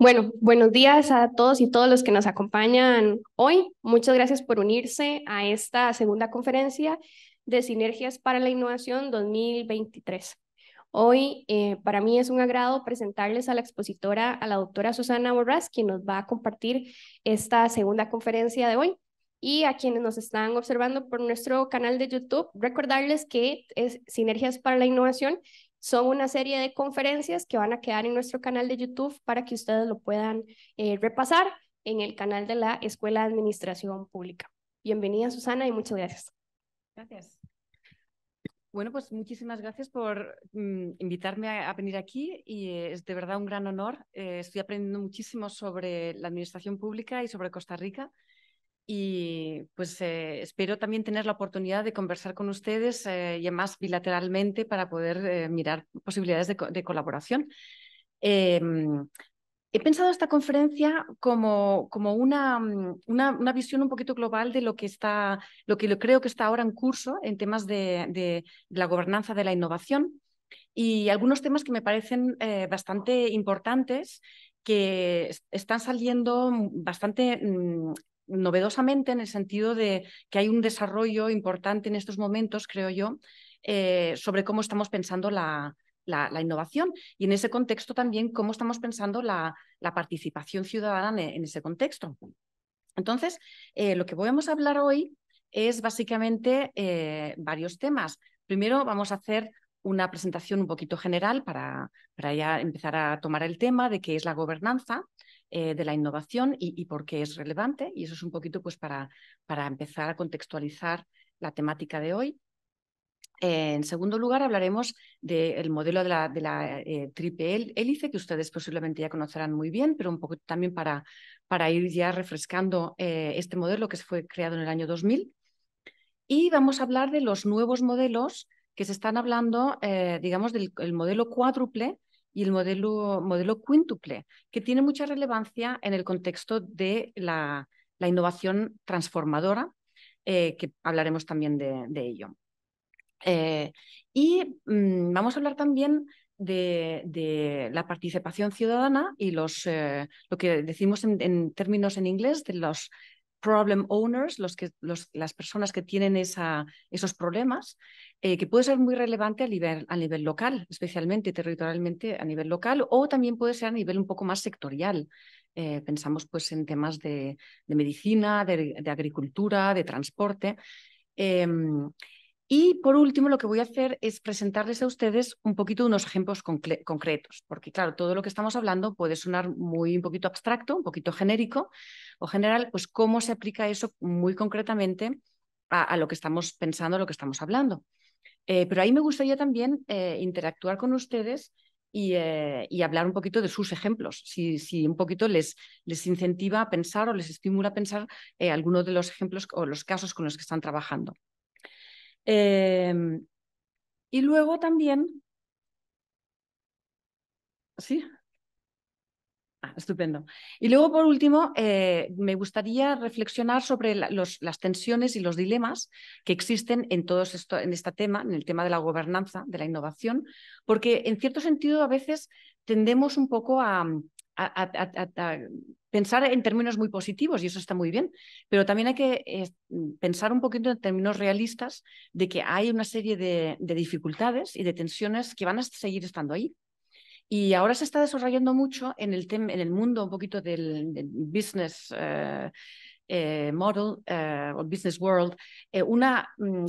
Bueno, buenos días a todos y todos los que nos acompañan hoy. Muchas gracias por unirse a esta segunda conferencia de Sinergias para la Innovación 2023. Hoy eh, para mí es un agrado presentarles a la expositora, a la doctora Susana Borras, quien nos va a compartir esta segunda conferencia de hoy. Y a quienes nos están observando por nuestro canal de YouTube, recordarles que es Sinergias para la Innovación son una serie de conferencias que van a quedar en nuestro canal de YouTube para que ustedes lo puedan eh, repasar en el canal de la Escuela de Administración Pública. Bienvenida Susana y muchas gracias. Gracias. Bueno, pues muchísimas gracias por mm, invitarme a, venir aquí y es de verdad un gran honor. Eh, estoy aprendiendo muchísimo sobre la administración pública y sobre Costa Rica y pues eh, espero también tener la oportunidad de conversar con ustedes eh, y más bilateralmente para poder eh, mirar posibilidades de, de colaboración. Em, he pensado esta conferencia como, como una, mm, una, una, visión un poquito global de lo que está, lo que creo que está ahora en curso en temas de, de, de la gobernanza de la innovación y algunos temas que me parecen bastante importantes que están saliendo mm, bastante mm, novedosamente en el sentido de que hay un desarrollo importante en estos momentos, creo yo, eh, sobre cómo estamos pensando la, innovación y en ese contexto también cómo estamos pensando la, participación ciudadana e, en, ese contexto. Entonces, eh, lo que vamos a hablar hoy es básicamente eh, varios temas. Primero vamos a hacer una presentación un poquito general para, para ya empezar a tomar el tema de qué es la gobernanza. Eh, de la innovación y, y, por qué es relevante. Y eso es un poquito pues, para, para empezar a contextualizar la temática de hoy. en segundo lugar, hablaremos del modelo de la, de la eh, triple hélice, que ustedes posiblemente ya conocerán muy bien, pero un poco también para, para ir ya refrescando eh, este modelo que se fue creado en el año 2000. Y vamos a hablar de los nuevos modelos que se están hablando, digamos, del modelo cuádruple, y el modelo, modelo quíntuple, que tiene mucha relevancia en el contexto de la, innovación transformadora, eh, que hablaremos también de, ello. Eh, y mm, vamos a hablar también de, la participación ciudadana y los, eh, lo que decimos en, términos en inglés de los problem owners, los que, las personas que tienen esos problemas, eh, que puede ser muy relevante a nivel, local, especialmente territorialmente a nivel local, o también puede ser a nivel un poco más sectorial. Eh, pensamos pues, en temas de, medicina, de, agricultura, de transporte. Em, y por último, lo que voy a hacer es presentarles a ustedes un poquito unos ejemplos concretos, porque claro, todo lo que estamos hablando puede sonar muy un poquito abstracto, un poquito genérico, o general, pues cómo se aplica eso muy concretamente a, lo que estamos pensando, a lo que estamos hablando. Eh, pero ahí me gustaría también eh, interactuar con ustedes eh, y, hablar un poquito de sus ejemplos, si, un poquito les, les, incentiva a pensar o les estimula a pensar algunos de los ejemplos o los casos con los que están trabajando. Em, y luego también... Sí, estupendo. Y luego, por último, eh, me gustaría reflexionar sobre las tensiones y los dilemas que existen en todo esto, en este tema, en el tema de la gobernanza, de la innovación, porque en cierto sentido a veces tendemos un poco a, pensar en términos muy positivos y eso está muy bien, pero también hay que eh, pensar un poquito en términos realistas de que hay una serie de dificultades y de tensiones que van a seguir estando ahí y ahora se está desarrollando mucho en el, en el mundo un poquito del, business eh, eh, model eh, o business world, un mm,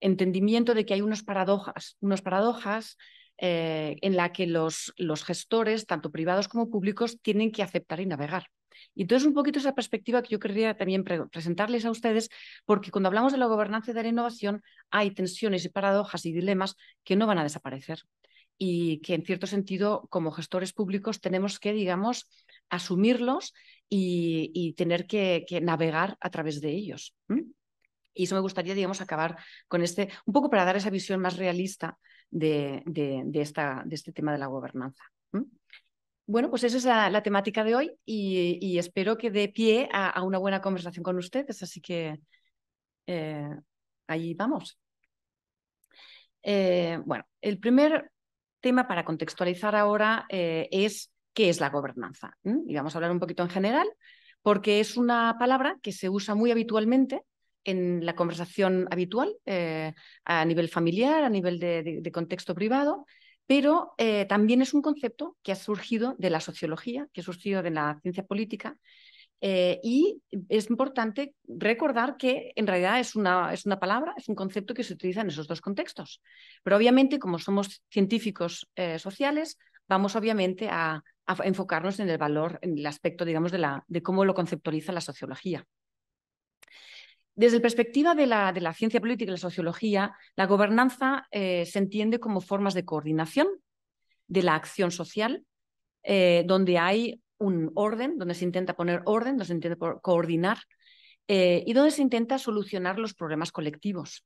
entendimiento de que hay unas paradojas, unas paradojas en la que los, gestores, tanto privados como públicos, tienen que aceptar y navegar. Y entonces un poquito esa perspectiva que yo querría también presentarles a ustedes, porque cuando hablamos de la gobernanza de la innovación hay tensiones y paradojas y dilemas que no van a desaparecer y que en cierto sentido como gestores públicos tenemos que, digamos, asumirlos y, tener que, navegar a través de ellos. Y eso me gustaría, digamos, acabar con este, un poco para dar esa visión más realista de, esta, de este tema de la gobernanza. Bueno, pues esa es la, temática de hoy y, espero que dé pie a, una buena conversación con ustedes. Así que eh, ahí vamos. Eh, bueno, el primer tema para contextualizar ahora eh, es qué es la gobernanza. Y vamos a hablar un poquito en general, porque es una palabra que se usa muy habitualmente en la conversación habitual eh, a nivel familiar, a nivel de, contexto privado, pero eh, también es un concepto que ha surgido de la sociología, que ha surgido de la ciencia política eh, y es importante recordar que en realidad es una, es una palabra, es un concepto que se utiliza en esos dos contextos. Pero obviamente, como somos científicos eh, sociales, vamos obviamente a, enfocarnos en el valor, en el aspecto, digamos, de, la, de cómo lo conceptualiza la sociología. Desde la perspectiva de la, de la ciencia política y la sociología, la gobernanza eh, se entiende como formas de coordinación de la acción social, donde hay un orden, donde se intenta poner orden, donde se intenta coordinar eh, y donde se intenta solucionar los problemas colectivos.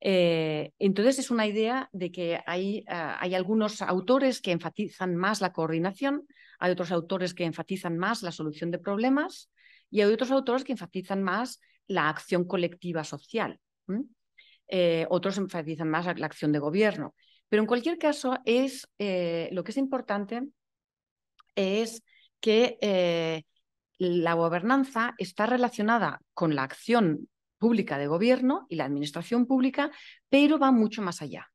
Eh, entonces es una idea de que hay, ah, hay, algunos autores que enfatizan más la coordinación, hay otros autores que enfatizan más la solución de problemas y hay otros autores que enfatizan más la acción colectiva social. Eh, otros enfatizan más la acción de gobierno. Pero en cualquier caso, es, lo que es importante es que eh, la gobernanza está relacionada con la acción pública de gobierno y la administración pública, pero va mucho más allá,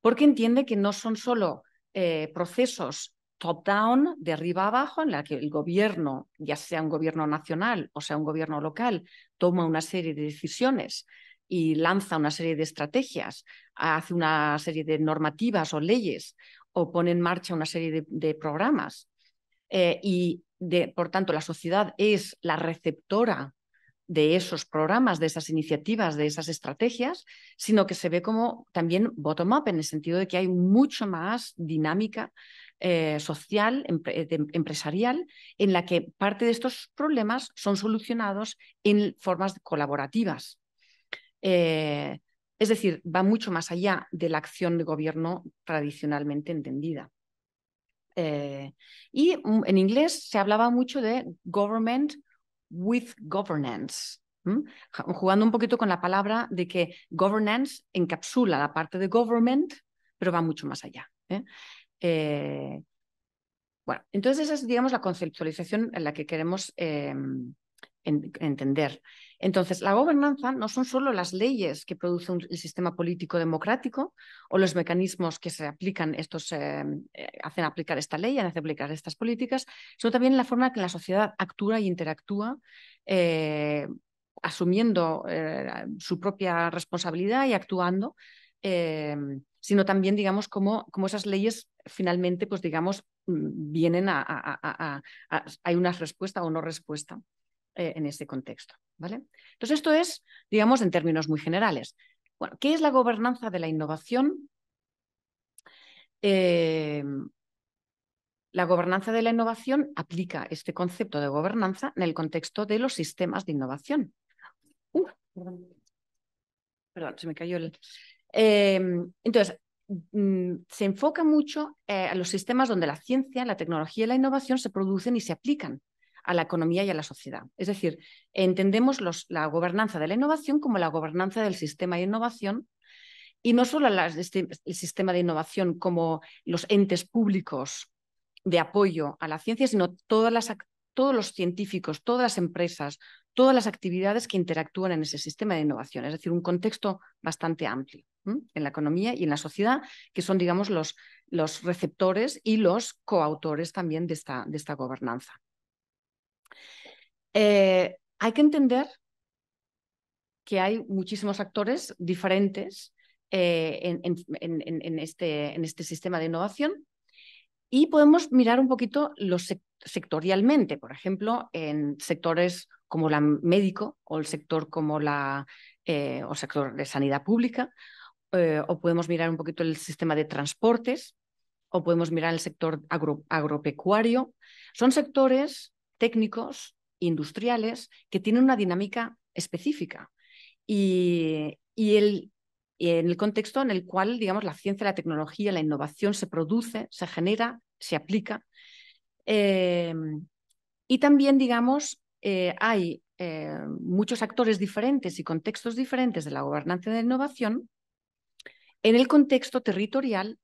porque entiende que no son solo eh, procesos top-down, de arriba abajo, en la que el gobierno, ya sea un gobierno nacional o sea un gobierno local, toma una serie de decisiones y lanza una serie de estrategias, hace una serie de normativas o leyes o pone en marcha una serie de programas eh, y por tanto la sociedad es la receptora de esos programas, de esas iniciativas, de esas estrategias, sino que se ve como también bottom-up, en el sentido de que hay mucho más dinámica eh, social, empresarial, en la que parte de estos problemas son solucionados en formas colaborativas. Eh, es decir, va mucho más allá de la acción de gobierno tradicionalmente entendida. Eh, y en inglés se hablaba mucho de government with governance, jugando un poquito con la palabra de que governance encapsula la parte de government, pero va mucho más allá. ¿eh? Eh, bueno, entonces esa es, digamos, la conceptualización en la que queremos em, entender. Entonces, la gobernanza no son solo las leyes que produce un, el sistema político democrático o los mecanismos que se aplican, estos eh, eh, hacen aplicar esta ley, hacen aplicar estas políticas, sino también la forma en que la sociedad actúa y e interactúa. Eh, asumiendo su propia responsabilidad y actuando, sino también, digamos, cómo, esas leyes finalmente, pues digamos, mm, vienen a hay una respuesta o no respuesta. Eh, en ese contexto. ¿vale? Entonces, esto es, digamos, en términos muy generales. Bueno, ¿qué es la gobernanza de la innovación? Eh, la gobernanza de la innovación aplica este concepto de gobernanza en el contexto de los sistemas de innovación. Uh, perdón. se me cayó el... Eh, entonces, mm, se enfoca mucho a los sistemas donde la ciencia, la tecnología y la innovación se producen y se aplican a la economía y a la sociedad. Es decir, entendemos los, la gobernanza de la innovación como la gobernanza del sistema de innovación y no solo este, el sistema de innovación como los entes públicos de apoyo a la ciencia, sino todas las, todos los científicos, todas las empresas, todas las actividades que interactúan en ese sistema de innovación, es decir, un contexto bastante amplio en la economía y en la sociedad, que son, digamos, los, los receptores y los coautores también de esta, de esta gobernanza. Eh, hay que entender que hay muchísimos actores diferentes eh, este, en, este, sistema de innovación y podemos mirar un poquito los sectorialmente, por ejemplo, en sectores como la médico o el sector como la eh, sector de sanidad pública, o podemos mirar un poquito el sistema de transportes, o podemos mirar el sector agropecuario. Son sectores técnicos, industriales, que tienen una dinámica específica. Y, el, en el contexto en el cual, digamos, la ciencia, la tecnología, la innovación se produce, se genera, se aplica. Eh, y también, digamos, eh, hay eh, muchos actores diferentes y contextos diferentes de la gobernanza de la innovación en el contexto territorial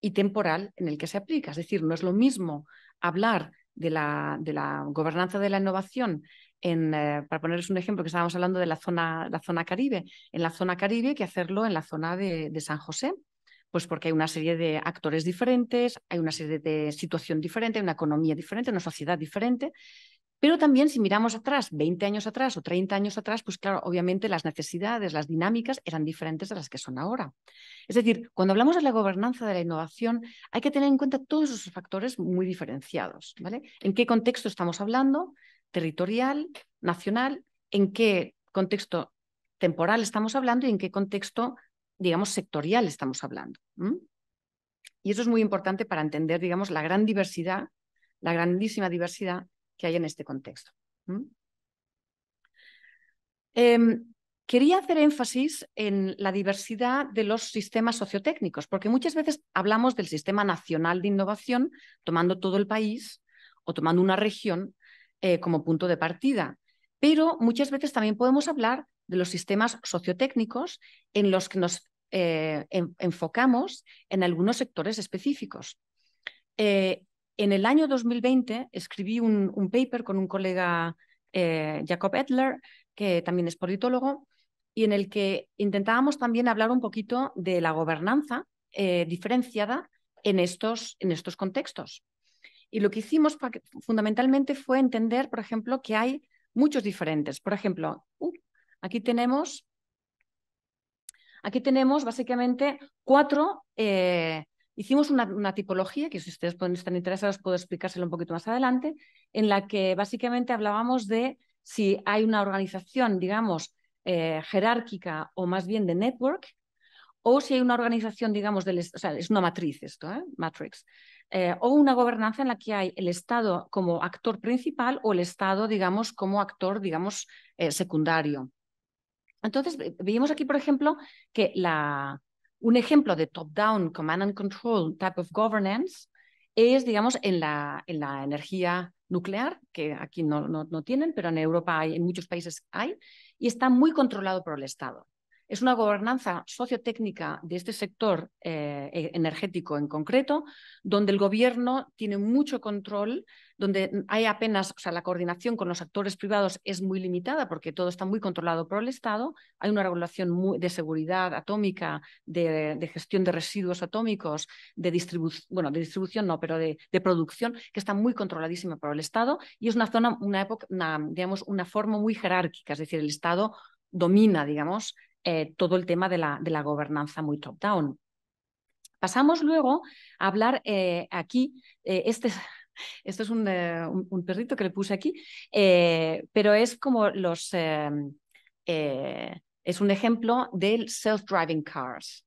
y temporal en el que se aplica. Es decir, no es lo mismo hablar de la, de la gobernanza de la innovación en, eh, para ponerles un ejemplo, que estábamos hablando de la zona, la zona Caribe, en la zona Caribe que hacerlo en la zona de, San José, pues porque hay una serie de actores diferentes, hay una serie de situación diferente, una economía diferente, una sociedad diferente, pero también si miramos atrás, 20 años atrás o 30 años atrás, pues claro, obviamente las necesidades, las dinámicas eran diferentes de las que son ahora. Es decir, cuando hablamos de la gobernanza de la innovación, hay que tener en cuenta todos esos factores muy diferenciados. ¿vale? ¿En qué contexto estamos hablando? Territorial, nacional, en qué contexto temporal estamos hablando y en qué contexto, digamos, sectorial estamos hablando. Y eso es muy importante para entender, digamos, la gran diversidad, la grandísima diversidad que hay en este contexto. Em, quería hacer énfasis en la diversidad de los sistemas sociotécnicos, porque muchas veces hablamos del Sistema Nacional de Innovación, tomando todo el país o tomando una región eh, como punto de partida, pero muchas veces también podemos hablar de los sistemas sociotécnicos en los que nos eh, enfocamos en algunos sectores específicos. Eh, en el año 2020 escribí un, paper con un colega, eh, Jacob Edler, que también es politólogo, y en el que intentábamos también hablar un poquito de la gobernanza eh, diferenciada en estos, en estos contextos. Y lo que hicimos fundamentalmente fue entender, por ejemplo, que hay muchos diferentes. Por ejemplo, uh, aquí tenemos, aquí tenemos básicamente cuatro eh, Hicimos una, tipología, que si ustedes pueden, están interesados puedo explicárselo un poquito más adelante, en la que básicamente hablábamos de si hay una organización, digamos, eh, jerárquica o más bien de network, o si hay una organización, digamos, o sea, es una matriz esto, ¿eh? matrix, eh, o una gobernanza en la que hay el Estado como actor principal o el Estado, digamos, como actor, digamos, secundario. Entonces, veíamos aquí, por ejemplo, que la, un ejemplo de top-down command and control type of governance es, digamos, en la, en la energía nuclear, que aquí no, no tienen, pero en Europa hay, en muchos países hay, y está muy controlado por el Estado. Es una gobernanza sociotécnica de este sector eh, e-, energético en concreto, donde el gobierno tiene mucho control, donde hay apenas, o sea, la coordinación con los actores privados es muy limitada porque todo está muy controlado por el Estado, hay una regulación muy de seguridad atómica, de, gestión de residuos atómicos, de distribución, bueno, de distribución no, pero de, producción, que está muy controladísima por el Estado y es una zona, una época, digamos, una forma muy jerárquica, es decir, el Estado domina, digamos, eh, todo el tema de la, de la gobernanza muy top-down. Pasamos luego a hablar eh, aquí, eh, este, es este un, perrito que le puse aquí, pero es como los, es un ejemplo del self-driving cars.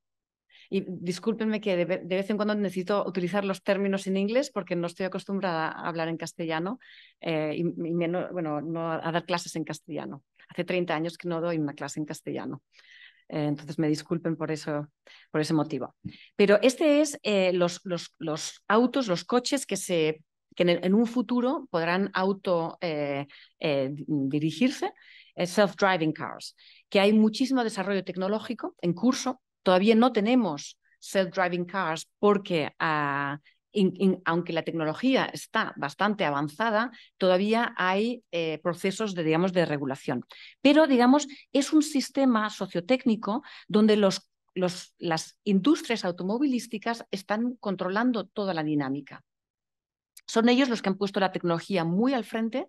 Y discúlpenme que de, vez en cuando necesito utilizar los términos en inglés porque no estoy acostumbrada a hablar en castellano y, bueno, a dar clases en castellano hace 30 años que no doy una clase en castellano. Eh, entonces me disculpen por, eso, por ese motivo. Pero este es eh, los, los, autos, los coches que, se, que en, un futuro podrán auto eh, dirigirse, self-driving cars, que hay muchísimo desarrollo tecnológico en curso. Todavía no tenemos self-driving cars porque ah, aunque la tecnología está bastante avanzada, todavía hay eh, procesos de, digamos, de regulación. Pero, digamos, es un sistema sociotécnico donde las industrias automovilísticas están controlando toda la dinámica. Son ellos los que han puesto la tecnología muy al frente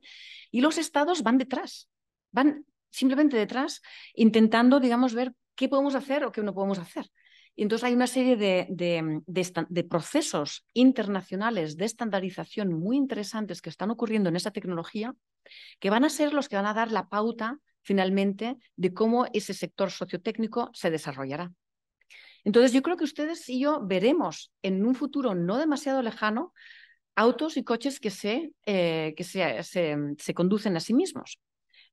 y los estados van detrás, van simplemente detrás, intentando, digamos, ver qué podemos hacer o qué no podemos hacer. Y entonces hay una serie de, de, procesos internacionales de estandarización muy interesantes que están ocurriendo en esa tecnología, que van a ser los que van a dar la pauta finalmente de cómo ese sector sociotécnico se desarrollará. Entonces yo creo que ustedes y yo veremos en un futuro no demasiado lejano autos y coches que se, eh, que se conducen a sí mismos.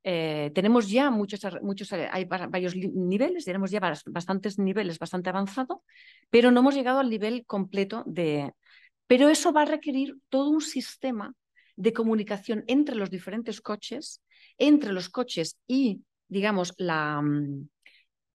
Eh, tenemos ya muchos, muchos, eh, hay varios niveles, tenemos ya bastantes niveles, bastante avanzado, pero no hemos llegado al nivel completo de... Pero eso va a requerir todo un sistema de comunicación entre los diferentes coches, entre los coches y, digamos, la... Mm,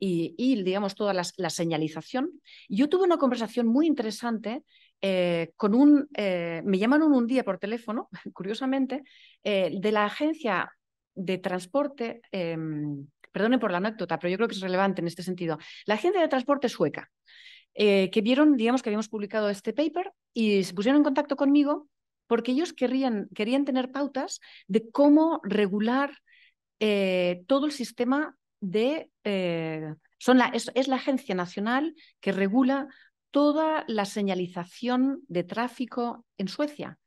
y, digamos, toda la, señalización. Yo tuve una conversación muy interesante eh, con un... me llamaron un día por teléfono, curiosamente, de la agencia de transporte, em, perdone por la anécdota, pero yo creo que es relevante en este sentido. La agencia de transporte sueca, eh, que vieron, digamos, que habíamos publicado este paper y se pusieron en contacto conmigo porque ellos querían tener pautas de cómo regular eh, todo el sistema de... Eh, son es, la agencia nacional que regula toda la señalización de tráfico en Suecia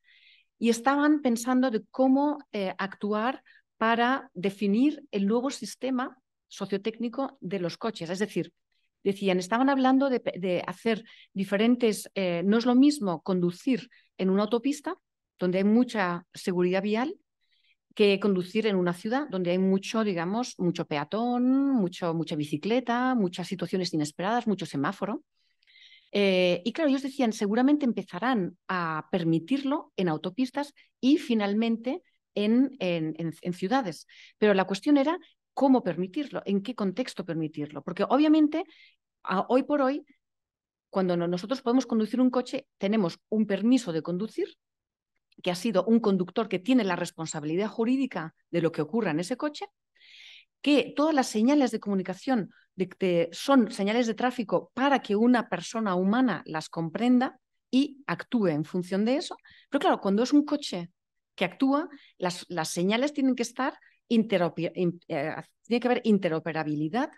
y estaban pensando de cómo actuar para definir el nuevo sistema sociotécnico de los coches. Es decir, decían, estaban hablando de, hacer diferentes, eh, no es lo mismo conducir en una autopista donde hay mucha seguridad vial que conducir en una ciudad donde hay mucho, digamos, mucho peatón, mucho, mucha bicicleta, muchas situaciones inesperadas, mucho semáforo. Eh, y claro, ellos decían, seguramente empezarán a permitirlo en autopistas y finalmente en, ciudades. Pero la cuestión era cómo permitirlo, en qué contexto permitirlo. Porque obviamente, hoy por hoy, cuando nosotros podemos conducir un coche, tenemos un permiso de conducir que ha sido un conductor que tiene la responsabilidad jurídica de lo que ocurra en ese coche, que todas las señales de comunicación son señales de tráfico para que una persona humana las comprenda y actúe en función de eso. Pero claro, cuando es un coche que actúa, las, señales tienen que estar, eh, tiene que haber interoperabilidad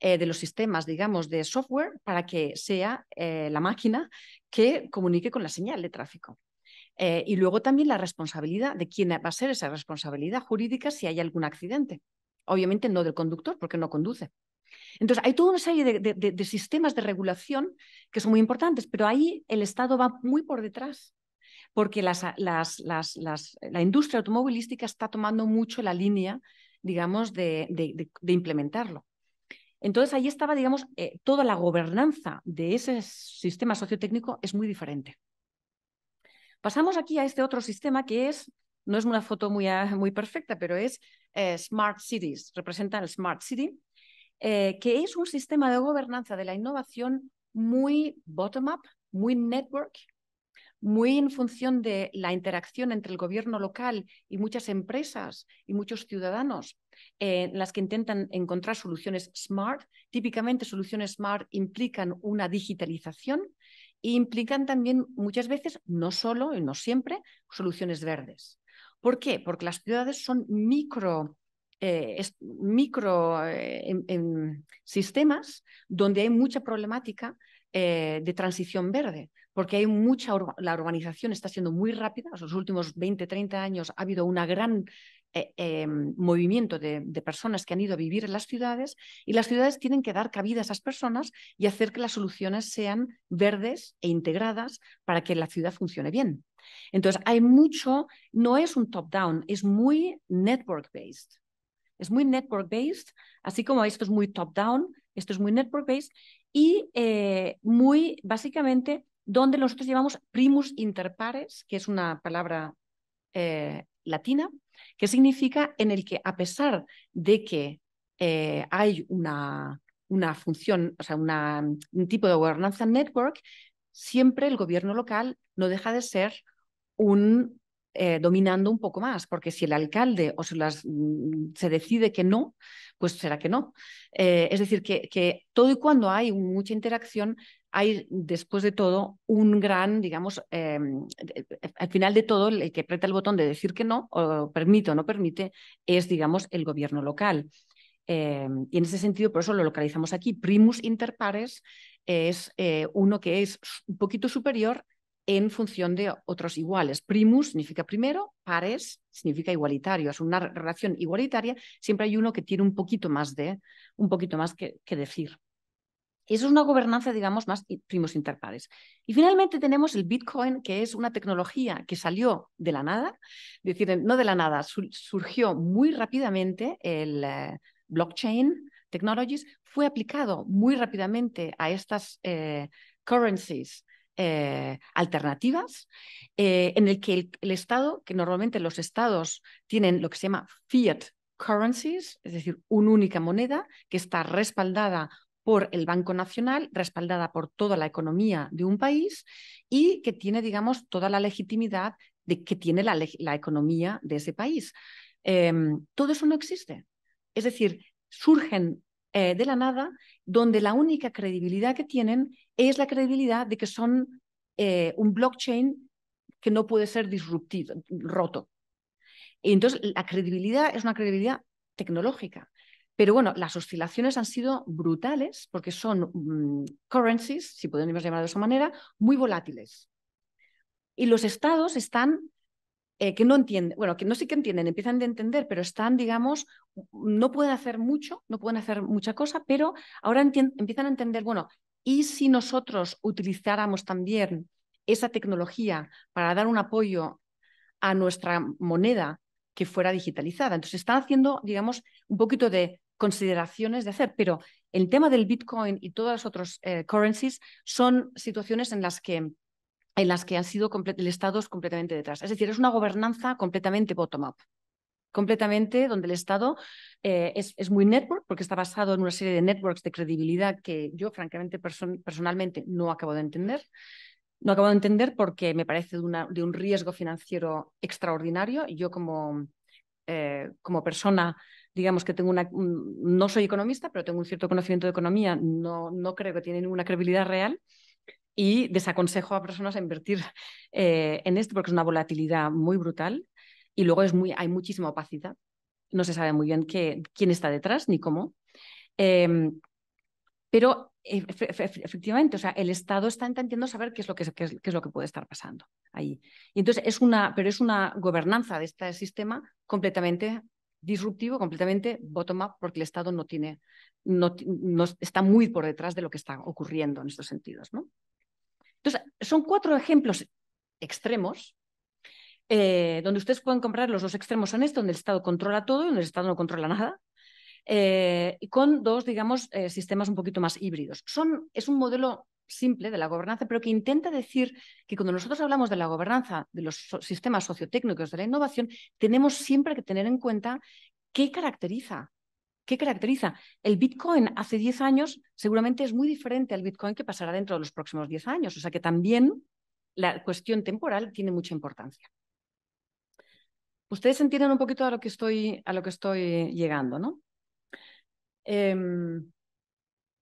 eh, de los sistemas, digamos, de software para que sea eh, la máquina que comunique con la señal de tráfico. y luego también la responsabilidad de quién va a ser esa responsabilidad jurídica si hay algún accidente. Obviamente no del conductor, porque no conduce. Entonces, hay toda una serie de sistemas de regulación que son muy importantes, pero ahí el Estado va muy por detrás porque la industria automovilística está tomando mucho la línea, digamos, de, de, implementarlo. Entonces ahí estaba, digamos, eh, toda la gobernanza de ese sistema sociotécnico es muy diferente. Pasamos aquí a este otro sistema que es, no es una foto muy, ah, muy perfecta, pero es eh, Smart Cities, representa el Smart City, eh, que es un sistema de gobernanza de la innovación muy bottom-up, muy network, muy en función de la interacción entre el gobierno local y muchas empresas y muchos ciudadanos, en eh, las que intentan encontrar soluciones smart. Típicamente soluciones smart implican una digitalización e implican también muchas veces, no solo y no siempre, soluciones verdes. ¿Por qué? Porque las ciudades son micro eh, micro eh, sistemas donde hay mucha problemática de transición verde porque hay mucha, la urbanización está siendo muy rápida, en los últimos 20, 30 años ha habido un gran eh, em, movimiento de, personas que han ido a vivir en las ciudades y las ciudades tienen que dar cabida a esas personas y hacer que las soluciones sean verdes e integradas para que la ciudad funcione bien. Entonces, hay mucho, no es un top-down, es muy network-based. Es muy network-based, así como esto es muy top-down, esto es muy network-based y eh, muy básicamente donde nosotros llamamos primus inter pares, que es una palabra eh, latina, que significa en el que a pesar de que eh, hay una, una, función, o sea, un tipo de gobernanza network, siempre el gobierno local no deja de ser un eh, dominando un poco más, porque si el alcalde o se, mm, se decide que no, pues será que no. Eh, es decir, que, todo y cuando hay mucha interacción, hay después de todo un gran, digamos, eh, al final de todo, el que aprieta el botón de decir que no, o permite o no permite, es, digamos, el gobierno local. y en ese sentido, por eso lo localizamos aquí. Primus inter pares es uno que es un poquito superior en función de otros iguales. Primus significa primero, pares significa igualitario. Es una relación igualitaria, siempre hay uno que tiene un poquito más de, un poquito más que, decir. Eso es una gobernanza, digamos, más primus inter pares. Y finalmente tenemos el Bitcoin, que es una tecnología que salió de la nada, es decir, no de la nada, surgió muy rápidamente el eh, blockchain technologies, fue aplicado muy rápidamente a estas eh, currencies eh, alternativas, eh, en el que el, Estado, que normalmente los Estados tienen lo que se llama fiat currencies, es decir, una única moneda que está respaldada por el Banco Nacional, respaldada por toda la economía de un país y que tiene, digamos, toda la legitimidad de que tiene la, economía de ese país. Em, todo eso no existe. Es decir, surgen eh, de la nada, donde la única credibilidad que tienen es la credibilidad de que son eh, un blockchain que no puede ser disruptivo, roto. Y entonces la credibilidad es una credibilidad tecnológica. Pero bueno, las oscilaciones han sido brutales porque son mm, currencies, si podemos llamar de esa manera, muy volátiles. Y los estados están eh, que no entienden, bueno, que no sé qué entienden, empiezan a entender, pero están, digamos, no pueden hacer mucho, no pueden hacer mucha cosa, pero ahora empiezan a entender, bueno, ¿y si nosotros utilizáramos también esa tecnología para dar un apoyo a nuestra moneda que fuera digitalizada? Entonces están haciendo, digamos, un poquito de consideraciones de hacer, pero el tema del Bitcoin y todas las otras eh, currencies son situaciones en las que en las que han sido el Estado es completamente detrás. Es decir, es una gobernanza completamente bottom-up, completamente donde el Estado eh, es, es, muy network, porque está basado en una serie de networks de credibilidad que yo, francamente, personalmente no acabo de entender. No acabo de entender porque me parece de, una, de un riesgo financiero extraordinario. Y yo como, eh, como persona digamos que tengo una, no soy economista, pero tengo un cierto conocimiento de economía, no, no creo que tiene ninguna credibilidad real y desaconsejo a personas a invertir eh, en esto porque es una volatilidad muy brutal y luego es muy, hay muchísima opacidad. No se sabe muy bien qué, quién está detrás ni cómo. Em, pero e, efectivamente, o sea, el Estado está intentando saber qué es lo que, es, lo que puede estar pasando ahí. Y entonces es una, pero es una gobernanza de este sistema completamente disruptivo, completamente bottom-up, porque el Estado no tiene, no, no, está muy por detrás de lo que está ocurriendo en estos sentidos, ¿no? Entonces, son cuatro ejemplos extremos eh, donde ustedes pueden comprar los dos extremos son estos, donde el Estado controla todo y donde el Estado no controla nada, eh, con dos, digamos, eh, sistemas un poquito más híbridos. Son, es un modelo simple de la gobernanza, pero que intenta decir que cuando nosotros hablamos de la gobernanza, de los sistemas sociotécnicos, de la innovación, tenemos siempre que tener en cuenta qué caracteriza ¿Qué caracteriza? El Bitcoin hace 10 años seguramente es muy diferente al Bitcoin que pasará dentro de los próximos 10 años. O sea que también la cuestión temporal tiene mucha importancia. Ustedes entienden un poquito a lo que estoy, a lo que estoy llegando, ¿no? Em,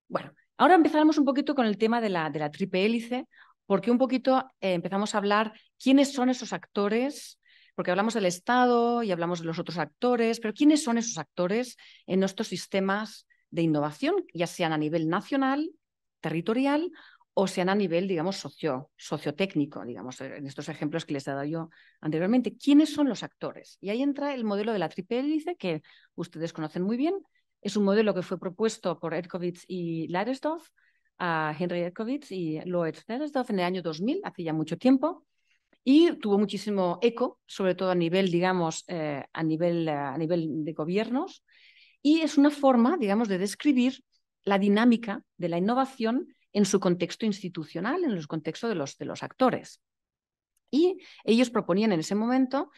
bueno, ahora empezaremos un poquito con el tema de la, de la triple hélice, porque un poquito eh, empezamos a hablar quiénes son esos actores porque hablamos del Estado y hablamos de los otros actores, pero ¿quiénes son esos actores en nuestros sistemas de innovación, ya sean a nivel nacional, territorial o sean a nivel, digamos, socio, sociotécnico, digamos, eh, en estos ejemplos que les he dado yo anteriormente? ¿Quiénes son los actores? Y ahí entra el modelo de la triple que ustedes conocen muy bien. Es un modelo que fue propuesto por Erkovitz y Ladestov, a Henry Erkovitz y Lloyd Ladestov en el año 2000, hace ya mucho tiempo y tuvo muchísimo eco, sobre todo a nivel, digamos, eh, a, nivel, a nivel de gobiernos, y es una forma, digamos, de describir la dinámica de la innovación en su contexto institucional, en los contextos de los, de los actores. Y ellos proponían en ese momento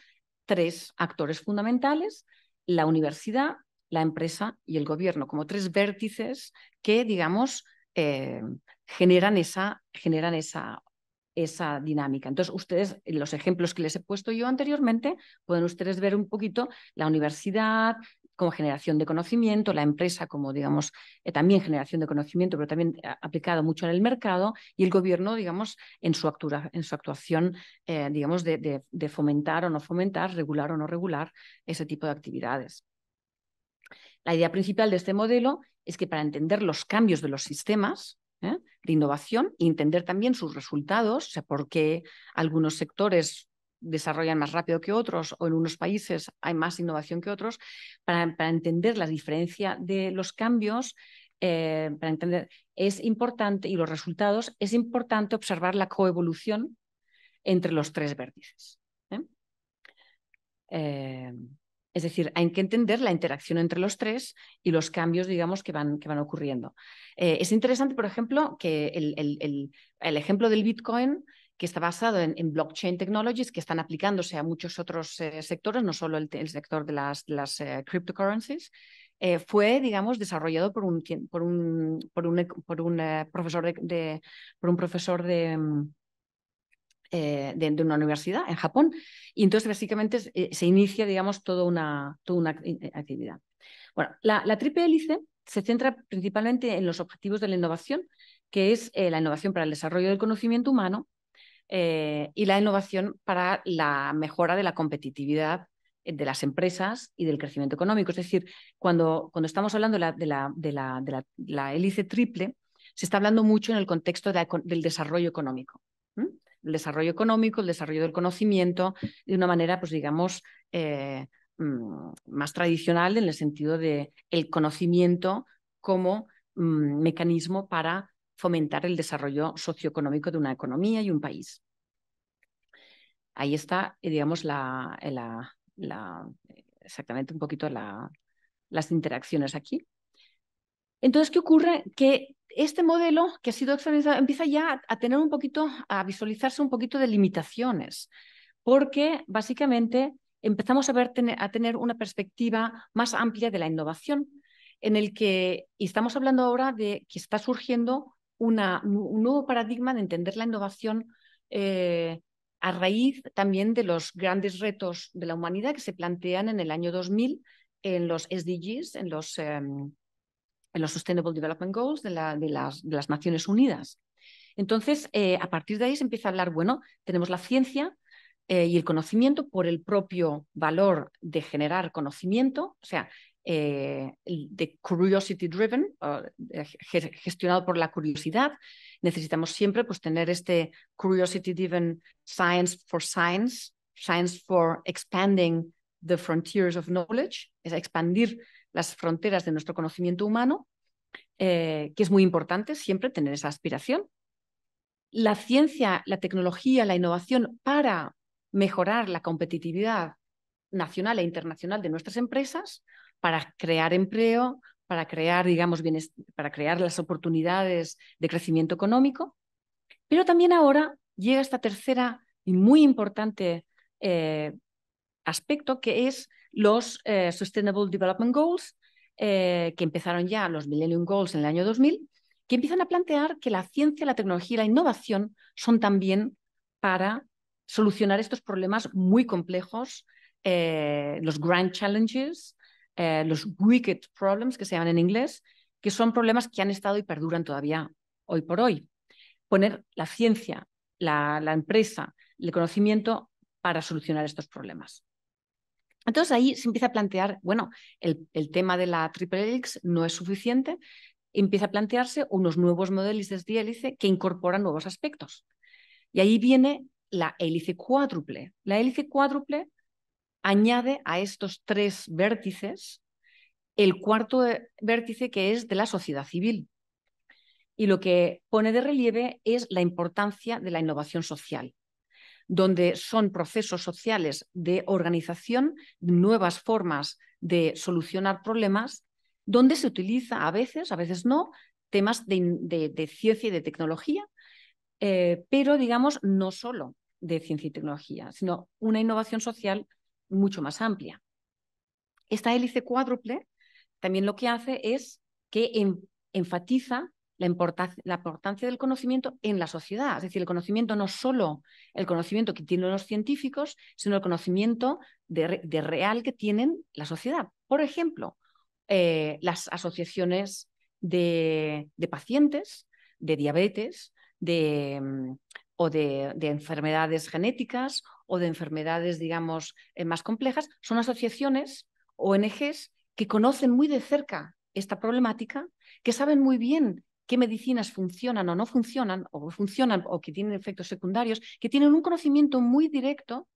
tres actores fundamentales, la universidad, la empresa y el gobierno, como tres vértices que, digamos, eh, generan, esa, generan esa, esa dinámica. Entonces, ustedes, en los ejemplos que les he puesto yo anteriormente, pueden ustedes ver un poquito la universidad como generación de conocimiento, la empresa como, digamos, eh, también generación de conocimiento, pero también eh, aplicado mucho en el mercado, y el gobierno, digamos, en su, en su actuación, eh, digamos, de fomentar o no fomentar, regular o no regular ese tipo de actividades. La idea principal de este modelo es que para entender los cambios de los sistemas, ¿eh? de innovación y entender también sus resultados, o por qué algunos sectores desarrollan más rápido que otros o en unos países hay más innovación que otros, para, entender la diferencia de los cambios, eh, para entender es importante y los resultados, es importante observar la coevolución entre los tres vértices. ¿eh? Es decir, hay que entender la interacción entre los tres y los cambios, digamos, que van, que van ocurriendo. Eh, es interesante, por ejemplo, que el, ejemplo del Bitcoin que está basado en, blockchain technologies que están aplicándose a muchos otros eh, sectores, no solo el, sector de las, las eh, cryptocurrencies, fue, digamos, desarrollado por un, por por de, por un profesor de, mm, eh, de, una universidad en Japón. Y entonces básicamente eh, se, inicia, digamos, toda una, toda una eh, actividad. Bueno, la, triple hélice se centra principalmente en los objetivos de la innovación, que es la innovación para el desarrollo del conocimiento humano y la innovación para la mejora de la competitividad de las empresas y del crecimiento económico. Es decir, cuando, cuando estamos hablando de la, de la, hélice triple, se está hablando mucho en el contexto del desarrollo económico el desarrollo económico, el desarrollo del conocimiento, de una manera, pues digamos, eh, mm, más tradicional en el sentido de el conocimiento como mm, mecanismo para fomentar el desarrollo socioeconómico de una economía y un país. Ahí está, eh, digamos, eh, la, exactamente un poquito las interacciones aquí. Entonces, ¿qué ocurre? Que este modelo que ha sido experimentado empieza ya a tener un poquito, a visualizarse un poquito de limitaciones, porque básicamente empezamos a, ver, a tener una perspectiva más amplia de la innovación, en el que estamos hablando ahora de que está surgiendo un nuevo paradigma de entender la innovación eh, a raíz también de los grandes retos de la humanidad que se plantean en el año 2000 en los SDGs, en los... Em, los Sustainable Development Goals de, la, de, las, Naciones Unidas. Entonces, eh, a partir de ahí se empieza a hablar, bueno, tenemos la ciencia eh, y el conocimiento por el propio valor de generar conocimiento, o sea, eh, de curiosity driven, gestionado por la curiosidad. Necesitamos siempre pues, tener este curiosity driven science for science, science for expanding the frontiers of knowledge, es expandir las fronteras de nuestro conocimiento humano, eh, que es muy importante siempre tener esa aspiración. La ciencia, la tecnología, la innovación para mejorar la competitividad nacional e internacional de nuestras empresas, para crear empleo, para crear, digamos, bienes, para crear las oportunidades de crecimiento económico. Pero también ahora llega esta tercera y muy importante eh, aspecto que es los eh, Sustainable Development Goals, eh, que empezaron ya los Millennium Goals en el año 2000, que empiezan a plantear que la ciencia, la tecnología y la innovación son también para solucionar estos problemas muy complejos, eh, los grand challenges, los wicked problems, que se llaman en inglés, que son problemas que han estado y perduran todavía hoy por hoy. Poner la ciencia, la empresa, el conocimiento para solucionar estos problemas. Entonces ahí se empieza a plantear, bueno, el, tema de la triple hélice no es suficiente, empieza a plantearse unos nuevos modelos de hélice que incorporan nuevos aspectos. Y ahí viene la hélice cuádruple. La hélice cuádruple añade a estos tres vértices el cuarto eh, vértice que es de la sociedad civil. Y lo que pone de relieve es la importancia de la innovación social donde son procesos sociales de organización, nuevas formas de solucionar problemas, donde se utiliza a veces, a veces no, temas de, ciencia y de tecnología, eh, pero digamos no solo de ciencia y tecnología, sino una innovación social mucho más amplia. Esta hélice cuádruple también lo que hace es que enfatiza la, importancia, la del conocimiento en la sociedad. Es decir, el conocimiento no solo el conocimiento que tienen los científicos, sino el conocimiento de, real que tienen la sociedad. Por ejemplo, eh, las asociaciones de, pacientes de diabetes de, mm, o de, enfermedades genéticas o de enfermedades, digamos, eh, más complejas, son asociaciones, o ONGs, que conocen muy de cerca esta problemática, que saben muy bien qué medicinas funcionan o no funcionan, o funcionan o que tienen efectos secundarios, que tienen un conocimiento muy directo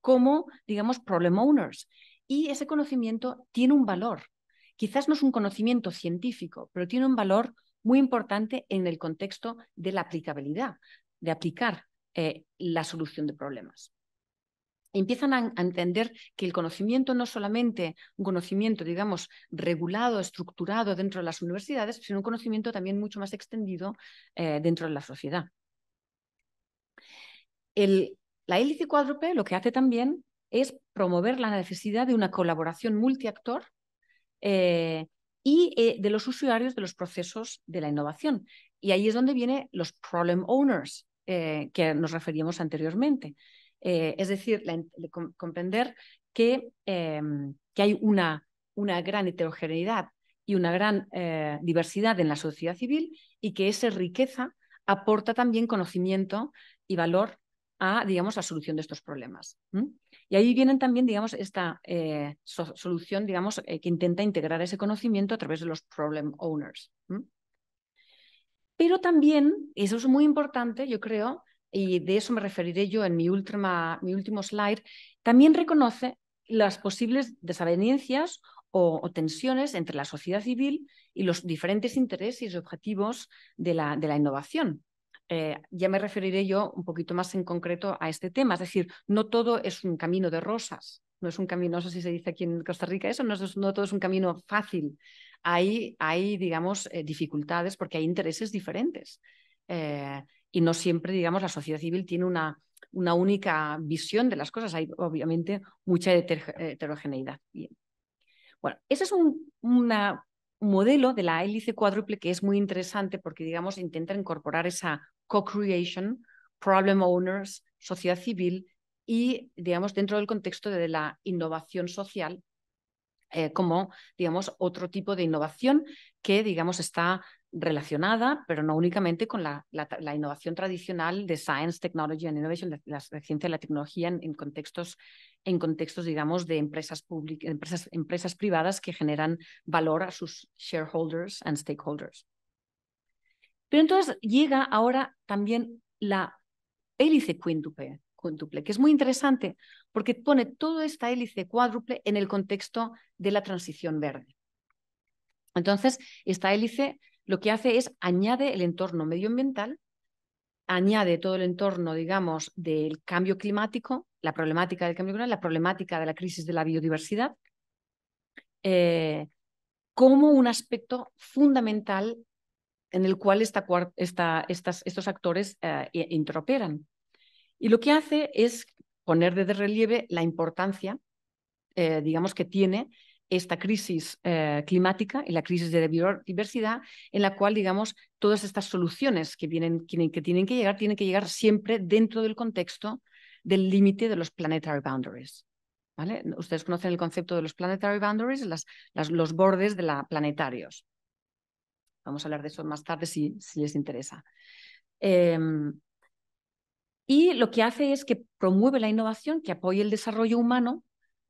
como, digamos, problem owners. Y ese conocimiento tiene un valor. Quizás no es un conocimiento científico, pero tiene un valor muy importante en el contexto de la aplicabilidad, de aplicar eh, la solución de problemas empiezan a, entender que el conocimiento no es solamente un conocimiento, digamos, regulado, estructurado dentro de las universidades, sino un conocimiento también mucho más extendido eh, dentro de la sociedad. la hélice cuádruple lo que hace también es promover la necesidad de una colaboración multiactor eh, y eh, de los usuarios de los procesos de la innovación. Y ahí es donde vienen los problem owners que nos referíamos anteriormente. Eh, es decir, comprender que, em, que hay una, una, gran heterogeneidad y una gran eh, diversidad en la sociedad civil y que esa riqueza aporta también conocimiento y valor a, digamos, la solución de estos problemas. Y ahí viene también, digamos, esta eh, solución, digamos, que intenta integrar ese conocimiento a través de los problem owners. Pero también, y eso es muy importante, yo creo, y de eso me referiré yo en mi, última mi último slide, también reconoce las posibles desavenencias o, tensiones entre la sociedad civil y los diferentes intereses y objetivos de la, de la innovación. Eh, ya me referiré yo un poquito más en concreto a este tema, es decir, no todo es un camino de rosas, no es un camino, no sé si se dice aquí en Costa Rica eso, no, es, no todo es un camino fácil, hay, hay digamos, eh, dificultades porque hay intereses diferentes. Eh, y no siempre, digamos, la sociedad civil tiene una, una única visión de las cosas. Hay obviamente mucha heterogeneidad. Bueno, ese es un modelo de la hélice cuádruple que es muy interesante porque, digamos, intenta incorporar esa co-creation, problem owners, sociedad civil y, digamos, dentro del contexto de la innovación social eh, como, digamos, otro tipo de innovación que, digamos, está relacionada, pero no únicamente con la, innovación tradicional de Science, Technology and Innovation, la, la ciencia y la tecnología en, contextos, en contextos, digamos, de empresas, públicas, empresas, empresas privadas que generan valor a sus shareholders and stakeholders. Pero entonces llega ahora también la hélice quíntuple, que es muy interesante porque pone toda esta hélice cuádruple en el contexto de la transición verde. Entonces, esta hélice lo que hace es añade el entorno medioambiental, añade todo el entorno, digamos, del cambio climático, la problemática del cambio climático, la problemática de la crisis de la biodiversidad, eh, como un aspecto fundamental en el cual estos actores eh, interoperan. Y lo que hace es poner de relieve la importancia, eh, digamos, que tiene esta crisis eh, climática y la crisis de biodiversidad, en la cual, digamos, todas estas soluciones que, tienen que llegar, tienen que llegar siempre dentro del contexto del límite de los planetary boundaries. ¿vale? Ustedes conocen el concepto de los planetary boundaries, los bordes de la planetarios. Vamos a hablar de eso más tarde si, les interesa. Em, y lo que hace es que promueve la innovación, que apoye el desarrollo humano,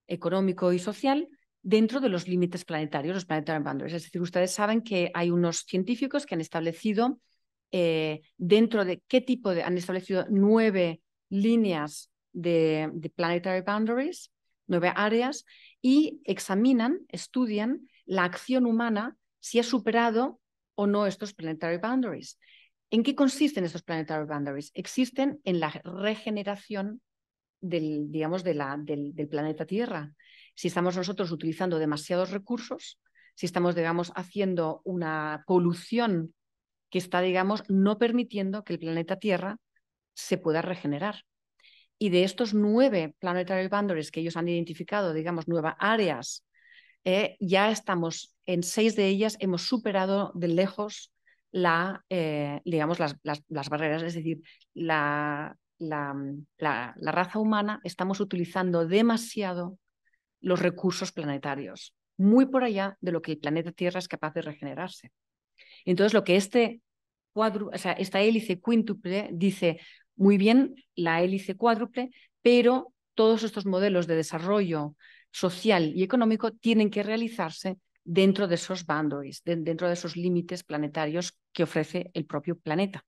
económico y social, dentro de los límites planetarios, los planetary boundaries. Es decir, ustedes saben que hay unos científicos que han establecido eh, dentro de qué tipo de, han establecido nueve líneas de, planetary boundaries, nueve áreas, y examinan, estudian la acción humana si ha superado o no estos planetary boundaries. ¿En qué consisten estos planetary boundaries? Existen en la regeneración del, digamos, de la, del planeta Tierra si estamos nosotros utilizando demasiados recursos, si estamos, digamos, haciendo una polución que está, digamos, no permitiendo que el planeta Tierra se pueda regenerar. Y de estos nueve planetary boundaries que ellos han identificado, digamos, nuevas áreas, eh, ya estamos en seis de ellas, hemos superado de lejos la, eh, digamos, las, barreras, es decir, la, la, la raza humana estamos utilizando demasiado los recursos planetarios, muy por allá de lo que el planeta Tierra es capaz de regenerarse. Entonces, lo que este o sea, esta hélice quíntuple dice, muy bien, la hélice cuádruple, pero todos estos modelos de desarrollo social y económico tienen que realizarse dentro de esos boundaries, dentro de esos límites planetarios que ofrece el propio planeta.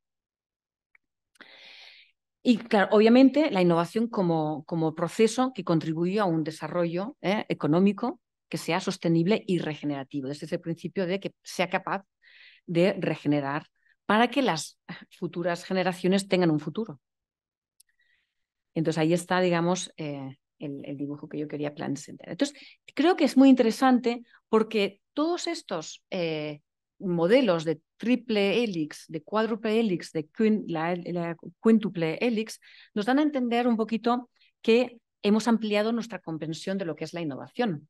Y claro, obviamente la innovación como, como proceso que contribuye a un desarrollo ¿eh? económico que sea sostenible y regenerativo, desde el principio de que sea capaz de regenerar para que las futuras generaciones tengan un futuro. Entonces ahí está, digamos, eh, el, dibujo que yo quería plantear. Entonces, creo que es muy interesante porque todos estos eh, modelos de triple helix, de cuádruple helix, de quintuple la, helix, nos dan a entender un poquito que hemos ampliado nuestra comprensión de lo que es la innovación.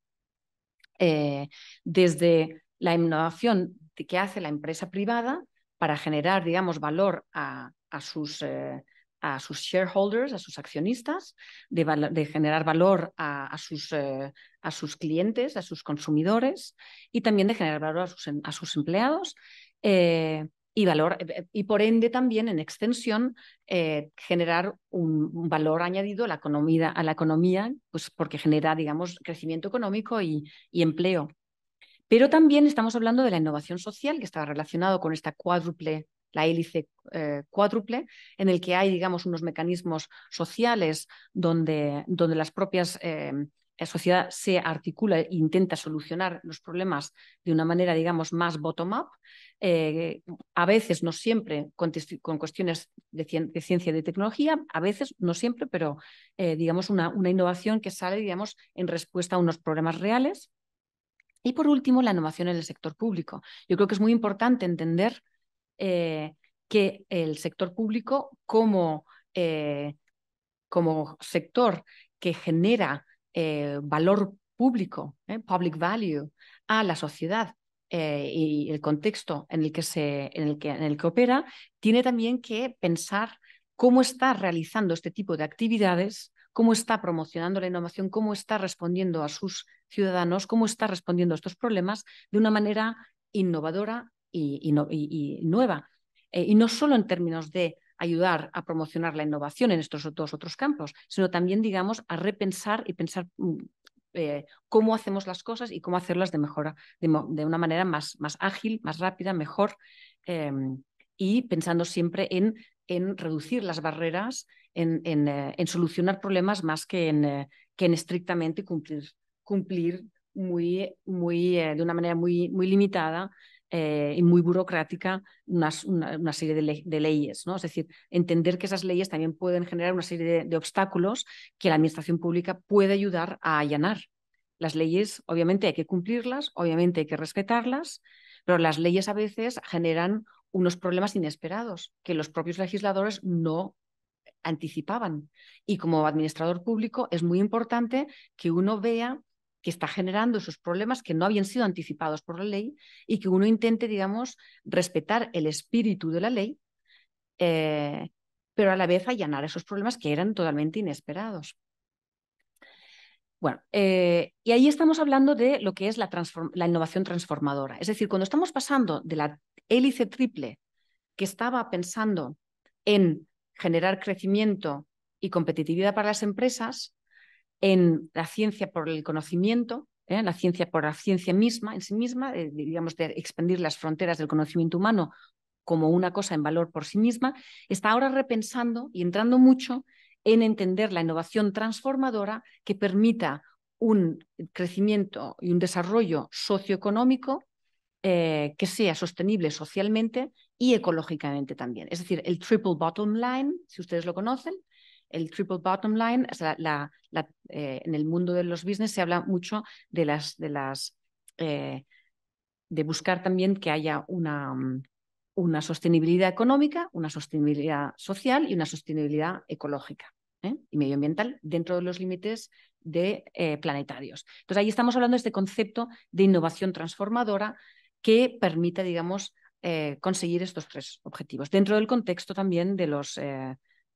Eh, desde la innovación que hace la empresa privada para generar, digamos, valor a, sus eh, a sus shareholders, a sus accionistas, de, generar valor a, sus, eh, a sus clientes, a sus consumidores y también de generar valor a sus, em, a sus empleados. Eh, y valor eh, y por ende también en extensión generar un, valor añadido a la economía a la economía pues porque genera digamos crecimiento económico y, y empleo pero también estamos hablando de la innovación social que estaba relacionado con esta cuádruple la hélice eh, cuádruple, en el que hay, digamos, unos mecanismos sociales donde, donde las propias em, eh, sociedad se articula e intenta solucionar los problemas de una manera, digamos, más bottom-up, eh, a veces, no siempre, con, cuestiones de, ciencia y de tecnología, a veces, no siempre, pero digamos, una, una, innovación que sale, digamos, en respuesta a unos problemas reales. Y por último, la innovación en el sector público. Yo creo que es muy importante entender eh, que el sector público como, eh, como sector que genera eh, valor público, public value, a la sociedad y el contexto en el, que se, en, el en el que opera, tiene también que pensar cómo está realizando este tipo de actividades cómo está promocionando la innovación, cómo está respondiendo a sus ciudadanos, cómo está respondiendo a estos problemas de una manera innovadora, y, nueva. Eh, y no solo en términos de ayudar a promocionar la innovación en estos dos otros campos, sino también, digamos, a repensar y pensar mm, eh, cómo hacemos las cosas y cómo hacerlas de, mejora, de, una manera más, más, ágil, más rápida, mejor, em, y pensando siempre en, en reducir las barreras, en, eh, solucionar problemas más que en, que en estrictamente cumplir, cumplir muy, muy, de una manera muy, muy limitada eh, y muy burocrática una, serie de, leyes. ¿no? Es decir, entender que esas leyes también pueden generar una serie de, obstáculos que la administración pública puede ayudar a allanar. Las leyes, obviamente, hay que cumplirlas, obviamente hay que respetarlas, pero las leyes a veces generan unos problemas inesperados que los propios legisladores no anticipaban. Y como administrador público es muy importante que uno vea que está generando esos problemas que no habían sido anticipados por la ley y que uno intente, digamos, respetar el espíritu de la ley, eh, pero a la vez allanar esos problemas que eran totalmente inesperados. Bueno, eh, y ahí estamos hablando de lo que es la, la innovación transformadora. Es decir, cuando estamos pasando de la hélice triple que estaba pensando en generar crecimiento y competitividad para las empresas, en la ciencia por el conocimiento, en ¿eh? la ciencia por la ciencia misma, en sí misma, eh, digamos, de expandir las fronteras del conocimiento humano como una cosa en valor por sí misma, está ahora repensando y entrando mucho en entender la innovación transformadora que permita un crecimiento y un desarrollo socioeconómico eh, que sea sostenible socialmente y ecológicamente también. Es decir, el triple bottom line, si ustedes lo conocen, el triple bottom line, eh, en el mundo de los business se habla mucho de las, de las, eh, de buscar también que haya mm, una, sostenibilidad económica, una sostenibilidad social y una sostenibilidad ecológica ¿eh? y medioambiental dentro de los límites planetarios. Entonces ahí estamos hablando de este concepto de innovación transformadora que permita, digamos, conseguir estos tres objetivos dentro del contexto también de los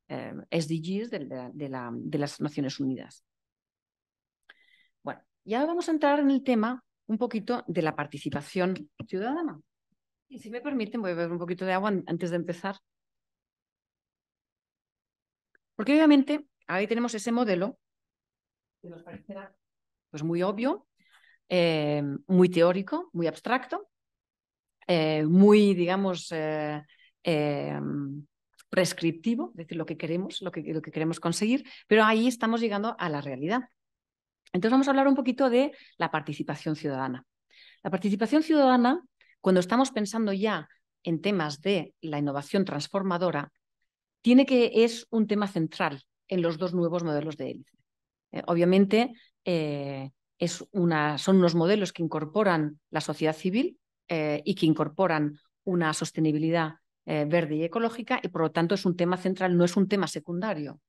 Em, SDGs de, las Naciones Unidas. Bueno, ya vamos a entrar en el tema un poquito de la participación ciudadana. Y si me permiten, voy a beber un poquito de agua antes de empezar. Porque obviamente ahí tenemos ese modelo que nos parecerá pues, muy obvio, em, muy teórico, muy abstracto, eh, muy, digamos, eh, em, prescriptivo, es decir, lo que queremos, lo que, que queremos conseguir, pero ahí estamos llegando a la realidad. Entonces vamos a hablar un poquito de la participación ciudadana. La participación ciudadana, cuando estamos pensando ya en temas de la innovación transformadora, tiene que es un tema central en los dos nuevos modelos de hélice. Eh, obviamente, eh, es una, son unos modelos que incorporan la sociedad civil eh, y que incorporan una sostenibilidad eh, verde y ecológica y por lo tanto es un tema central, no es un tema secundario.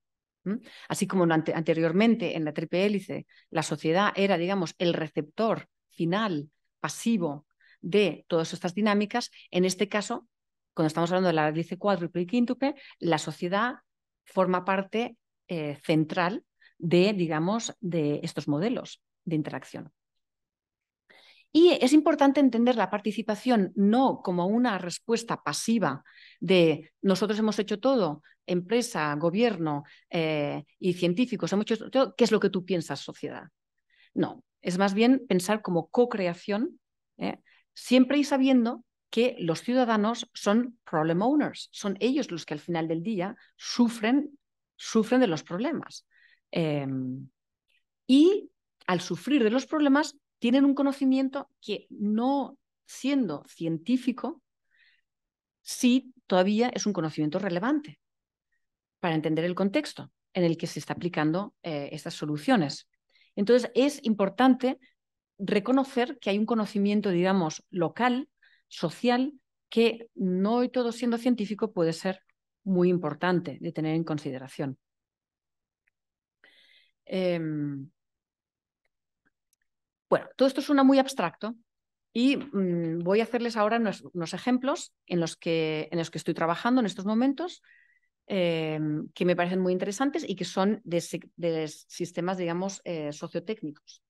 Así como anteriormente en la triple hélice la sociedad era, digamos, el receptor final, pasivo de todas estas dinámicas, en este caso, cuando estamos hablando de la hélice cuádruple y quíntuple, la sociedad forma parte eh, central de, digamos, de estos modelos de interacción. Y es importante entender la participación no como una respuesta pasiva de nosotros hemos hecho todo, empresa, gobierno eh, y científicos, hemos hecho todo, ¿qué es lo que tú piensas, sociedad? No, es más bien pensar como co-creación, ¿eh? siempre y sabiendo que los ciudadanos son problem owners, son ellos los que al final del día sufren, sufren de los problemas. Em, y al sufrir de los problemas tienen un conocimiento que no siendo científico, sí todavía es un conocimiento relevante para entender el contexto en el que se está aplicando eh, estas soluciones. Entonces, es importante reconocer que hay un conocimiento, digamos, local, social, que no hoy todo siendo científico puede ser muy importante de tener en consideración. Em, bueno, todo esto suena muy abstracto y mm, voy a hacerles ahora unos, ejemplos en los, que, en los que estoy trabajando en estos momentos eh, que me parecen muy interesantes y que son de, sistemas, digamos, eh, sociotécnicos.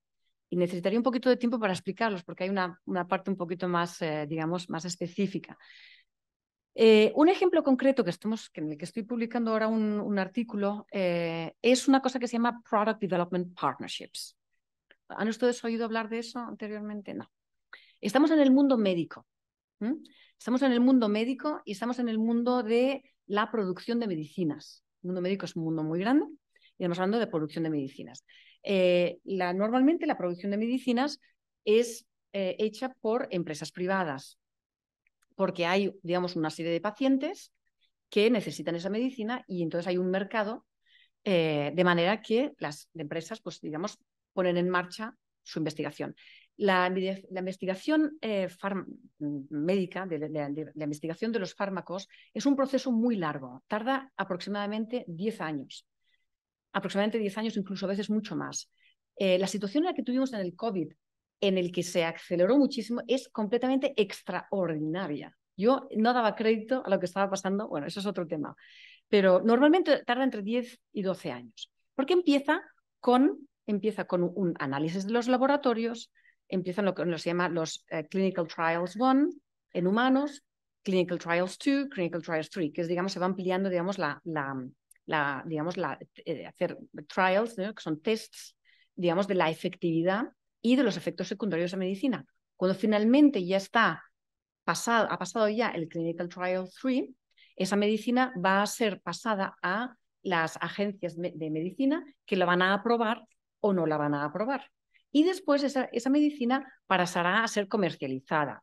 Y necesitaría un poquito de tiempo para explicarlos porque hay una, una parte un poquito más, eh, digamos, más específica. un ejemplo concreto que estamos, en el que estoy publicando ahora un, un artículo es una cosa que se llama Product Development Partnerships. ¿Han ustedes oído hablar de eso anteriormente? No. Estamos en el mundo médico. Estamos en el mundo médico y estamos en el mundo de la producción de medicinas. El mundo médico es un mundo muy grande y estamos hablando de producción de medicinas. Eh, normalmente la producción de medicinas es eh, hecha por empresas privadas, porque hay, digamos, una serie de pacientes que necesitan esa medicina y entonces hay un mercado eh, de manera que las empresas, pues digamos, ponen en marcha su investigación. La, investigación eh, médica, la investigación de los fármacos, es un proceso muy largo, tarda aproximadamente 10 años, aproximadamente 10 años, incluso a veces mucho más. Eh, la situación en la que tuvimos en el COVID, en el que se aceleró muchísimo, es completamente extraordinaria. Yo no daba crédito a lo que estaba pasando, bueno, eso es otro tema, pero normalmente tarda entre 10 y 12 años, porque empieza con empieza con un análisis de los laboratorios, empiezan lo que nos llama los eh, Clinical Trials 1 en humanos, Clinical Trials 2, Clinical Trials 3, que es, digamos, se va ampliando, digamos, la, la, la digamos, la, eh, hacer trials, que son tests, digamos, de la efectividad y de los efectos secundarios de medicina. Cuando finalmente ya está pasado, ha pasado ya el Clinical Trial 3, esa medicina va a ser pasada a las agencias de medicina que la van a aprobar o no la van a aprobar. Y después esa, medicina pasará a ser comercializada,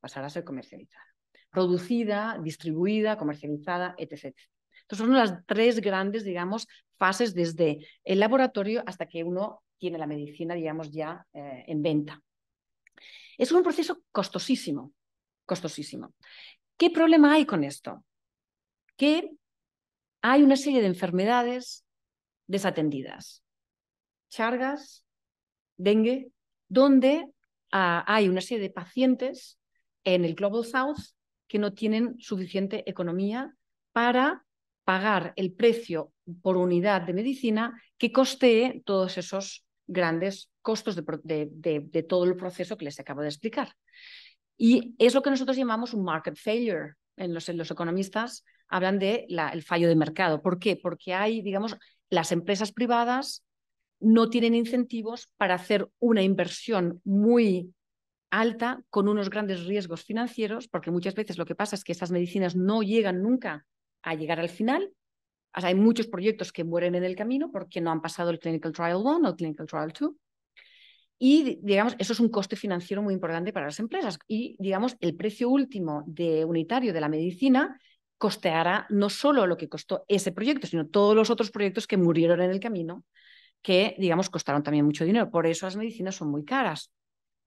pasará a ser comercializada, producida, distribuida, comercializada, etc. Entonces son las tres grandes, digamos, fases desde el laboratorio hasta que uno tiene la medicina, digamos, ya eh, en venta. Es un proceso costosísimo, costosísimo. ¿Qué problema hay con esto? Que hay una serie de enfermedades desatendidas. Chargas, dengue, donde ah, hay una serie de pacientes en el Global South que no tienen suficiente economía para pagar el precio por unidad de medicina que costee todos esos grandes costos de, todo el proceso que les acabo de explicar. Y es lo que nosotros llamamos un market failure. En los, economistas hablan de el fallo de mercado. ¿Por qué? Porque hay, digamos, las empresas privadas no tienen incentivos para hacer una inversión muy alta con unos grandes riesgos financieros, porque muchas veces lo que pasa es que esas medicinas no llegan nunca a llegar al final. hay muchos proyectos que mueren en el camino porque no han pasado el Clinical Trial 1 o el Clinical Trial 2. Y, digamos, eso es un coste financiero muy importante para las empresas. Y, digamos, el precio último de unitario de la medicina costeará no solo lo que costó ese proyecto, sino todos los otros proyectos que murieron en el camino que, digamos, costaron también mucho dinero. Por eso las medicinas son muy caras.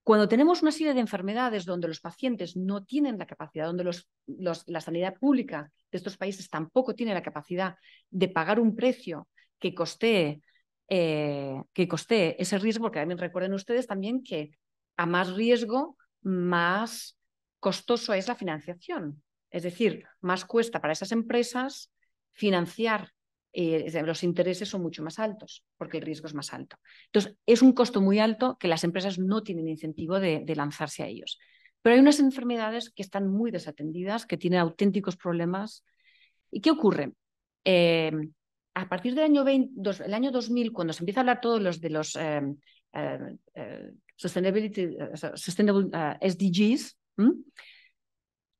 Cuando tenemos una serie de enfermedades donde los pacientes no tienen la capacidad, donde los, la sanidad pública de estos países tampoco tiene la capacidad de pagar un precio que coste eh, que ese riesgo, porque también recuerden ustedes también que a más riesgo, más costoso es la financiación. Es decir, más cuesta para esas empresas financiar eh, los intereses son mucho más altos porque el riesgo es más alto. Entonces, es un costo muy alto que las empresas no tienen incentivo de, lanzarse a ellos. Pero hay unas enfermedades que están muy desatendidas, que tienen auténticos problemas. ¿Y qué ocurre? Eh, a partir del año, 20, el año 2000, cuando se empieza a hablar todos los de los eh, eh, eh sustainable, SDGs,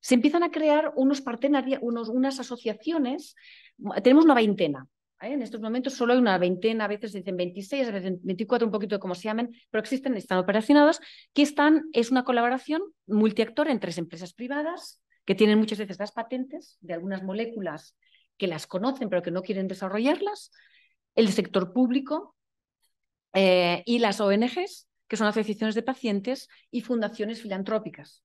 se empiezan a crear unos unos, unas asociaciones, tenemos una veintena. ¿eh? En estos momentos solo hay una veintena, a veces dicen 26, a veces 24, un poquito de como se llamen, pero existen, están operacionados, que están, es una colaboración multiactor entre empresas privadas que tienen muchas veces las patentes de algunas moléculas que las conocen pero que no quieren desarrollarlas, el sector público eh, y las ONGs, que son asociaciones de pacientes y fundaciones filantrópicas.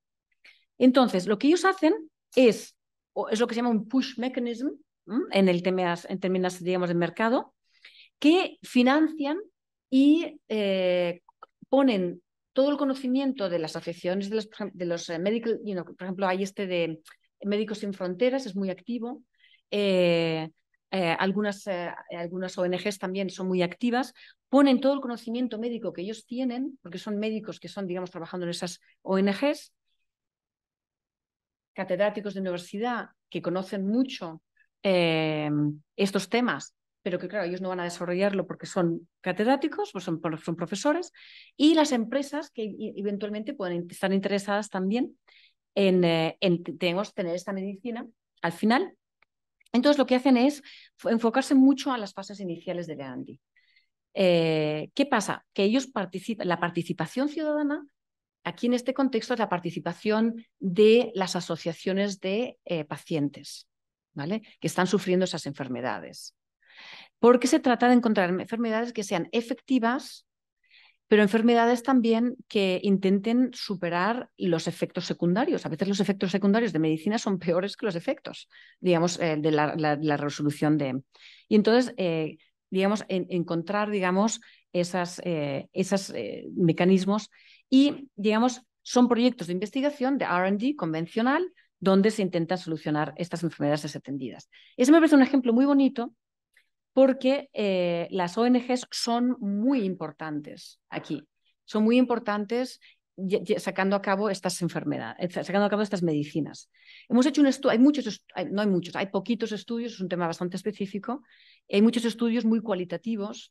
Entonces, lo que ellos hacen es, es lo que se llama un push mechanism en, el en términos, digamos, de mercado, que financian y eh, ponen todo el conocimiento de las afecciones de los, eh, de por ejemplo, hay este de Médicos Sin Fronteras, es muy activo. Eh, algunas, algunas ONGs también son muy activas, ponen todo el conocimiento médico que ellos tienen, porque son médicos que son, digamos, trabajando en esas ONGs, catedráticos de universidad que conocen mucho eh, estos temas, pero que claro, ellos no van a desarrollarlo porque son catedráticos, pues son, profesores, y las empresas que e, eventualmente pueden estar interesadas también en, eh, tener esta medicina al final. Entonces lo que hacen es enfocarse mucho a las fases iniciales de la eh, ¿Qué pasa? Que ellos participan, la participación ciudadana Aquí en este contexto es la participación de las asociaciones de eh, pacientes ¿vale? que están sufriendo esas enfermedades. Porque se trata de encontrar enfermedades que sean efectivas, pero enfermedades también que intenten superar los efectos secundarios. A veces los efectos secundarios de medicina son peores que los efectos, digamos, eh, de la, resolución de... Y entonces, eh, digamos, encontrar, digamos, esos mecanismos y, digamos, son proyectos de investigación de RD convencional donde se intentan solucionar estas enfermedades desatendidas. Ese me parece un ejemplo muy bonito porque eh, las ONGs son muy importantes aquí, son muy importantes sacando a cabo estas enfermedades, eh, sacando a cabo estas medicinas. Hemos hecho un estudio, hay muchos, no hay muchos, hay poquitos estudios, es un tema bastante específico, hay muchos estudios muy cualitativos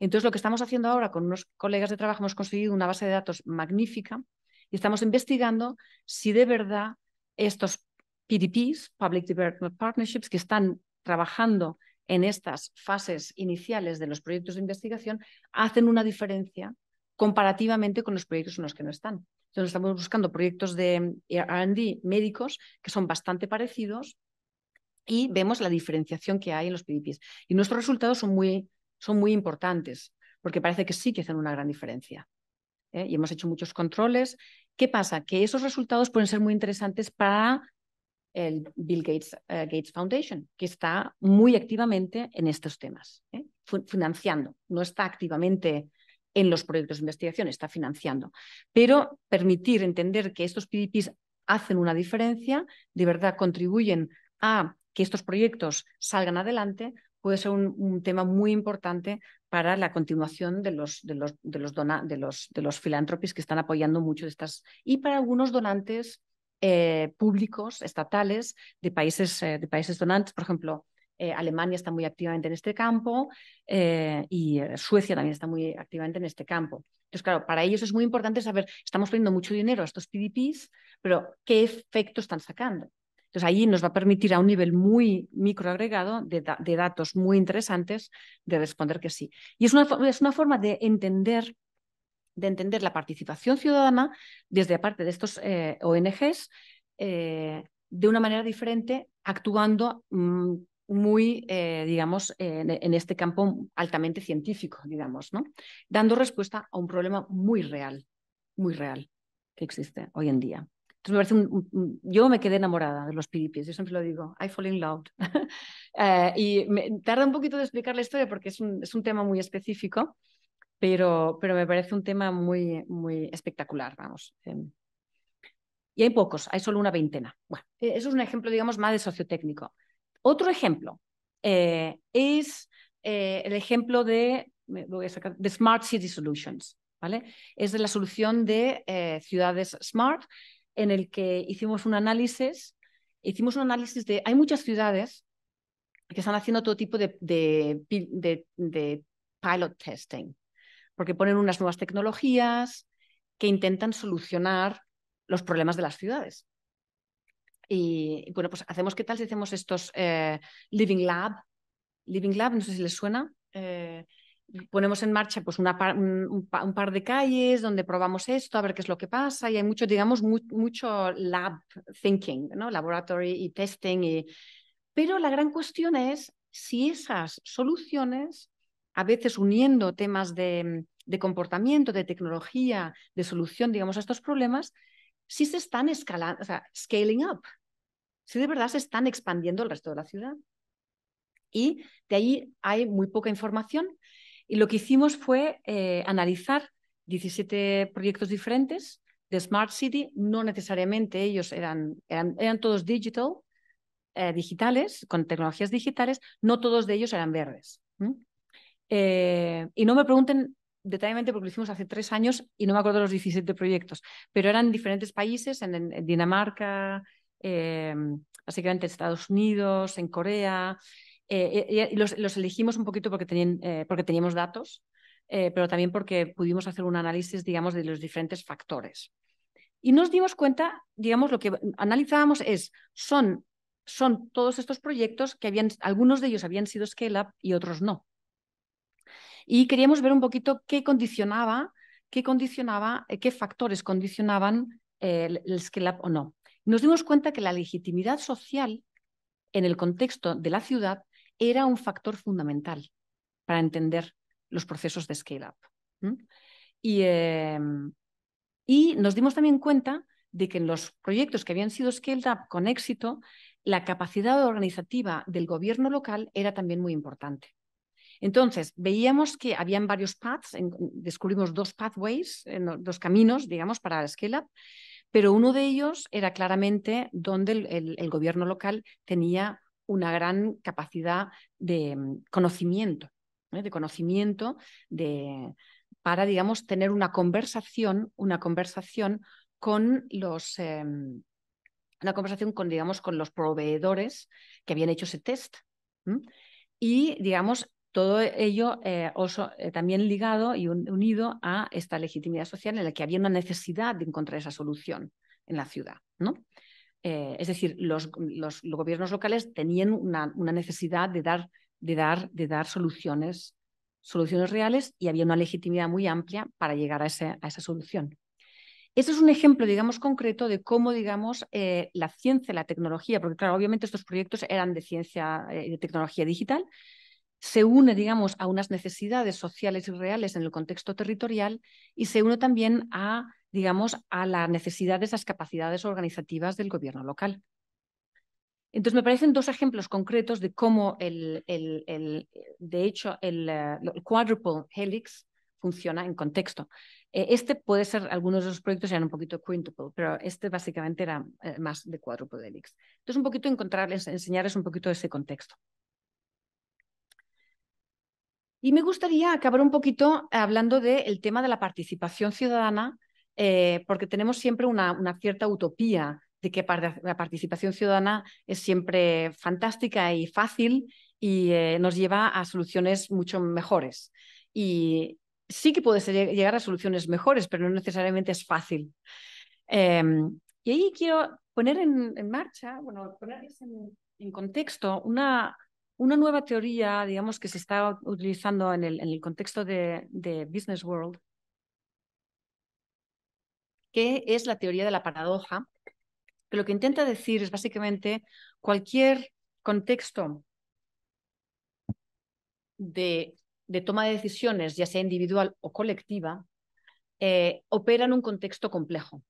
entonces, lo que estamos haciendo ahora con unos colegas de trabajo, hemos conseguido una base de datos magnífica y estamos investigando si de verdad estos PDPs, Public Development Partnerships, que están trabajando en estas fases iniciales de los proyectos de investigación, hacen una diferencia comparativamente con los proyectos en los que no están. Entonces, estamos buscando proyectos de eh, RD médicos que son bastante parecidos y vemos la diferenciación que hay en los PDPs. Y nuestros resultados son muy son muy importantes, porque parece que sí que hacen una gran diferencia. ¿eh? Y hemos hecho muchos controles. ¿Qué pasa? Que esos resultados pueden ser muy interesantes para el Bill Gates, eh, Gates Foundation, que está muy activamente en estos temas, ¿eh? financiando. No está activamente en los proyectos de investigación, está financiando. Pero permitir entender que estos PDPs hacen una diferencia, de verdad contribuyen a que estos proyectos salgan adelante, puede ser un, tema muy importante para la continuación de los, de de los, filántropos que están apoyando mucho de estas y para algunos donantes eh, públicos estatales de países, eh, de países donantes, por ejemplo. Eh, Alemania está muy activamente en este campo y Suecia también está muy activamente en este campo. Entonces, claro, para ellos es muy importante saber, estamos poniendo mucho dinero a estos PDPs, pero ¿qué efecto están sacando? Entonces, ahí nos va a permitir a un nivel muy microagregado de, datos muy interesantes de responder que sí. Y es una, forma de entender de entender la participación ciudadana desde aparte de estos eh, ONGs eh, de una manera diferente, actuando mm, muy, eh, digamos, en, en, este campo altamente científico, digamos, ¿no? Dando respuesta a un problema muy real, muy real que existe hoy en día. Entonces me parece un, yo me quedé enamorada de los piripis, yo siempre lo digo, I fall in love. Eh, y me, tarda un poquito de explicar la historia porque es un, tema muy específico, pero, pero me parece un tema muy, muy espectacular, vamos. Em. y hay pocos, hay solo una veintena. Bueno, e, eso es un ejemplo, digamos, más de sociotécnico. Otro ejemplo eh, es eh, el ejemplo de, Smart City Solutions. ¿Vale? Es de la solución de ciudades smart en el que hicimos un análisis, hicimos un análisis de, hay muchas ciudades que están haciendo todo tipo de, pilot testing, porque ponen unas nuevas tecnologías que intentan solucionar los problemas de las ciudades. Y bueno, pues hacemos, ¿qué tal si hacemos estos eh, Living Lab? Living Lab, no sé si les suena. Eh, ponemos en marcha pues una un, par de calles donde probamos esto, a ver qué es lo que pasa, y hay mucho, digamos, mucho lab thinking, ¿no? Laboratory y testing. Y... Pero la gran cuestión es si esas soluciones, a veces uniendo temas de, de comportamiento, de tecnología, de solución, digamos, a estos problemas, si se están escalando, o sea, scaling up, si de verdad se están expandiendo al resto de la ciudad. Y de ahí hay muy poca información y lo que hicimos fue eh, analizar 17 proyectos diferentes de Smart City, no necesariamente ellos eran, eran, todos digital, eh, digitales, con tecnologías digitales, no todos de ellos eran verdes. Eh, y no me pregunten detalladamente porque lo hicimos hace tres años y no me acuerdo de los 17 proyectos, pero eran diferentes países, en, Dinamarca, básicamente en Estados Unidos, en Corea, eh, y los, elegimos un poquito porque, tenían, eh, porque teníamos datos, eh, pero también porque pudimos hacer un análisis, digamos, de los diferentes factores. Y nos dimos cuenta, digamos, lo que analizábamos es, son, son todos estos proyectos que habían, algunos de ellos habían sido scale-up y otros no. Y queríamos ver un poquito qué condicionaba, qué condicionaba, qué factores condicionaban el, el scale-up o no. Nos dimos cuenta que la legitimidad social en el contexto de la ciudad era un factor fundamental para entender los procesos de scale-up. Y, em, y nos dimos también cuenta de que en los proyectos que habían sido scale up con éxito, la capacidad organizativa del gobierno local era también muy importante. Entonces, veíamos que habían varios paths, descubrimos dos pathways, dos caminos, digamos, para scale-up, pero uno de ellos era claramente donde el gobierno local tenía una gran capacidad de mm, conocimiento, ¿eh? de conocimiento de, para, digamos, tener una conversación, una conversación con los... Em, una conversación con, digamos, con los proveedores que habían hecho ese test. Y, digamos, todo ello eh, eh, también ligado y unido a esta legitimidad social en la que había una necesidad de encontrar esa solución en la ciudad. ¿no? Eh, es decir, los, gobiernos locales tenían una, necesidad de dar, de dar, de dar soluciones, soluciones reales y había una legitimidad muy amplia para llegar a, a esa solución. Ese es un ejemplo, digamos, concreto de cómo, digamos, eh, la ciencia, la tecnología, porque claro, obviamente estos proyectos eran de ciencia eh, y de tecnología digital, se une, digamos, a unas necesidades sociales y reales en el contexto territorial y se une también a digamos, a la necesidad de esas capacidades organizativas del gobierno local. Entonces, me parecen dos ejemplos concretos de cómo, el, de hecho, el, quadruple eh, helix funciona en contexto. Eh, este puede ser, algunos de los proyectos eran un poquito quintuple, pero este básicamente era eh, más de quadruple helix. Entonces, un poquito encontrarles, enseñarles un poquito ese contexto. Y me gustaría acabar un poquito hablando del tema de la participación ciudadana eh, porque tenemos siempre una, cierta utopía de que la participación ciudadana es siempre fantástica y fácil y eh, nos lleva a soluciones mucho mejores. Y sí que puede llegar a soluciones mejores, pero no necesariamente es fácil. Em, y ahí quiero poner en, marcha, bueno, ponerles en, contexto una, una nueva teoría, digamos, que se está utilizando en el, en el contexto de Business World, que es la teoría de la paradoja, que lo que intenta decir es básicamente cualquier contexto de, toma de decisiones, ya sea individual o colectiva, eh, opera en un contexto complejo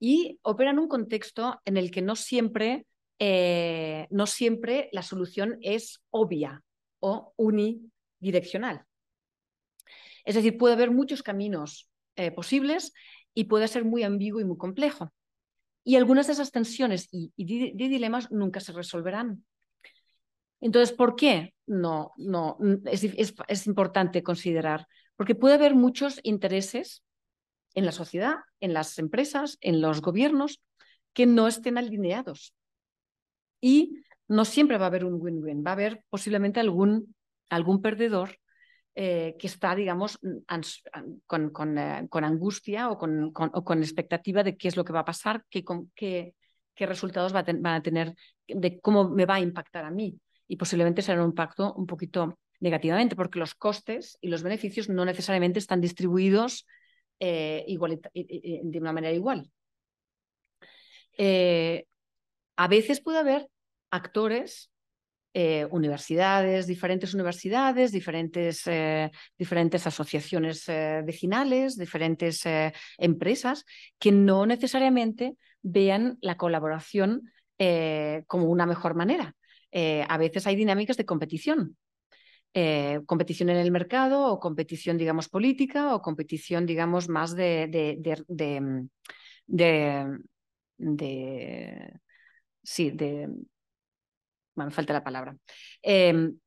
y opera en un contexto en el que no siempre, eh, no siempre la solución es obvia o unidireccional. Es decir, puede haber muchos caminos eh, posibles y puede ser muy ambiguo y muy complejo. Y algunas de esas tensiones y, dilemas nunca se resolverán. Entonces, ¿por qué? No, no, es, importante considerar, porque puede haber muchos intereses en la sociedad, en las empresas, en los gobiernos, que no estén alineados. Y no siempre va a haber un win-win, va a haber posiblemente algún, algún perdedor eh, que está, digamos, eh, con, angustia o con, expectativa de qué es lo que va a pasar, qué, qué, resultados van a tener, de cómo me va a impactar a mí. Y posiblemente será un impacto un poquito negativamente, porque los costes y los beneficios no necesariamente están distribuidos eh, igual, de una manera igual. a veces puede haber actores eh, universidades, diferentes universidades, diferentes, eh, diferentes asociaciones eh, vecinales, diferentes empresas, que no necesariamente vean la colaboración como una mejor manera. a veces hay dinámicas de competición, competición en el mercado o competición, digamos, política o competición, digamos, más de, de, de mm, sí, de, me falta la palabra. Em,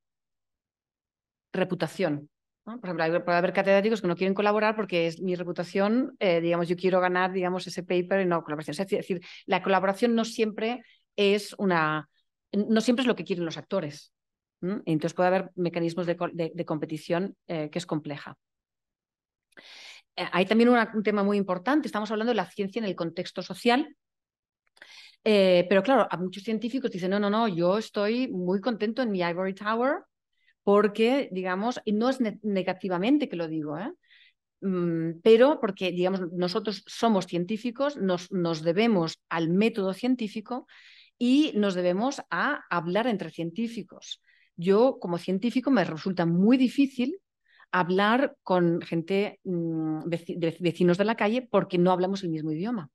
reputación. Por ejemplo, puede haber catedráticos que no quieren colaborar porque es mi reputación, eh, digamos, yo quiero ganar, digamos, ese paper y no colaboración. Es decir, la colaboración no siempre es una, no siempre es lo que quieren los actores. Entonces puede haber mecanismos de, competición eh, que es compleja. Eh, hay también un tema muy importante, estamos hablando de la ciencia en el contexto social, eh, pero claro, a muchos científicos dicen, no, no, no, yo estoy muy contento en mi ivory tower porque, digamos, y no es negativamente que lo digo, ¿eh? mm, pero porque, digamos, nosotros somos científicos, nos, nos debemos al método científico y nos debemos a hablar entre científicos. Yo, como científico, me resulta muy difícil hablar con gente, mm, vecinos de la calle, porque no hablamos el mismo idioma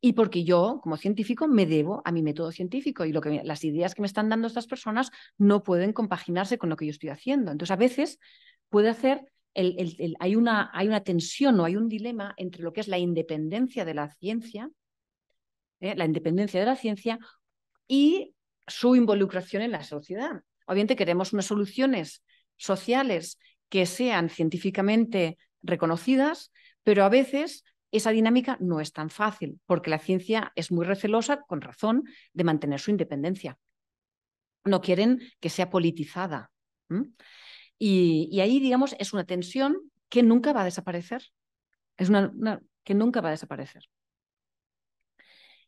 y porque yo, como científico, me debo a mi método científico y lo que las ideas que me están dando estas personas no pueden compaginarse con lo que yo estoy haciendo. Entonces, a veces puede hacer hay, una, hay, una, tensión o hay un dilema entre lo que es la independencia de la ciencia, ¿eh? la independencia de la ciencia y su involucración en la sociedad. Obviamente queremos unas soluciones sociales que sean científicamente reconocidas, pero a veces esa dinámica no es tan fácil, porque la ciencia es muy recelosa, con razón, de mantener su independencia. No quieren que sea politizada. Y, ahí, digamos, es una tensión que nunca va a desaparecer. Es una, que nunca va a desaparecer.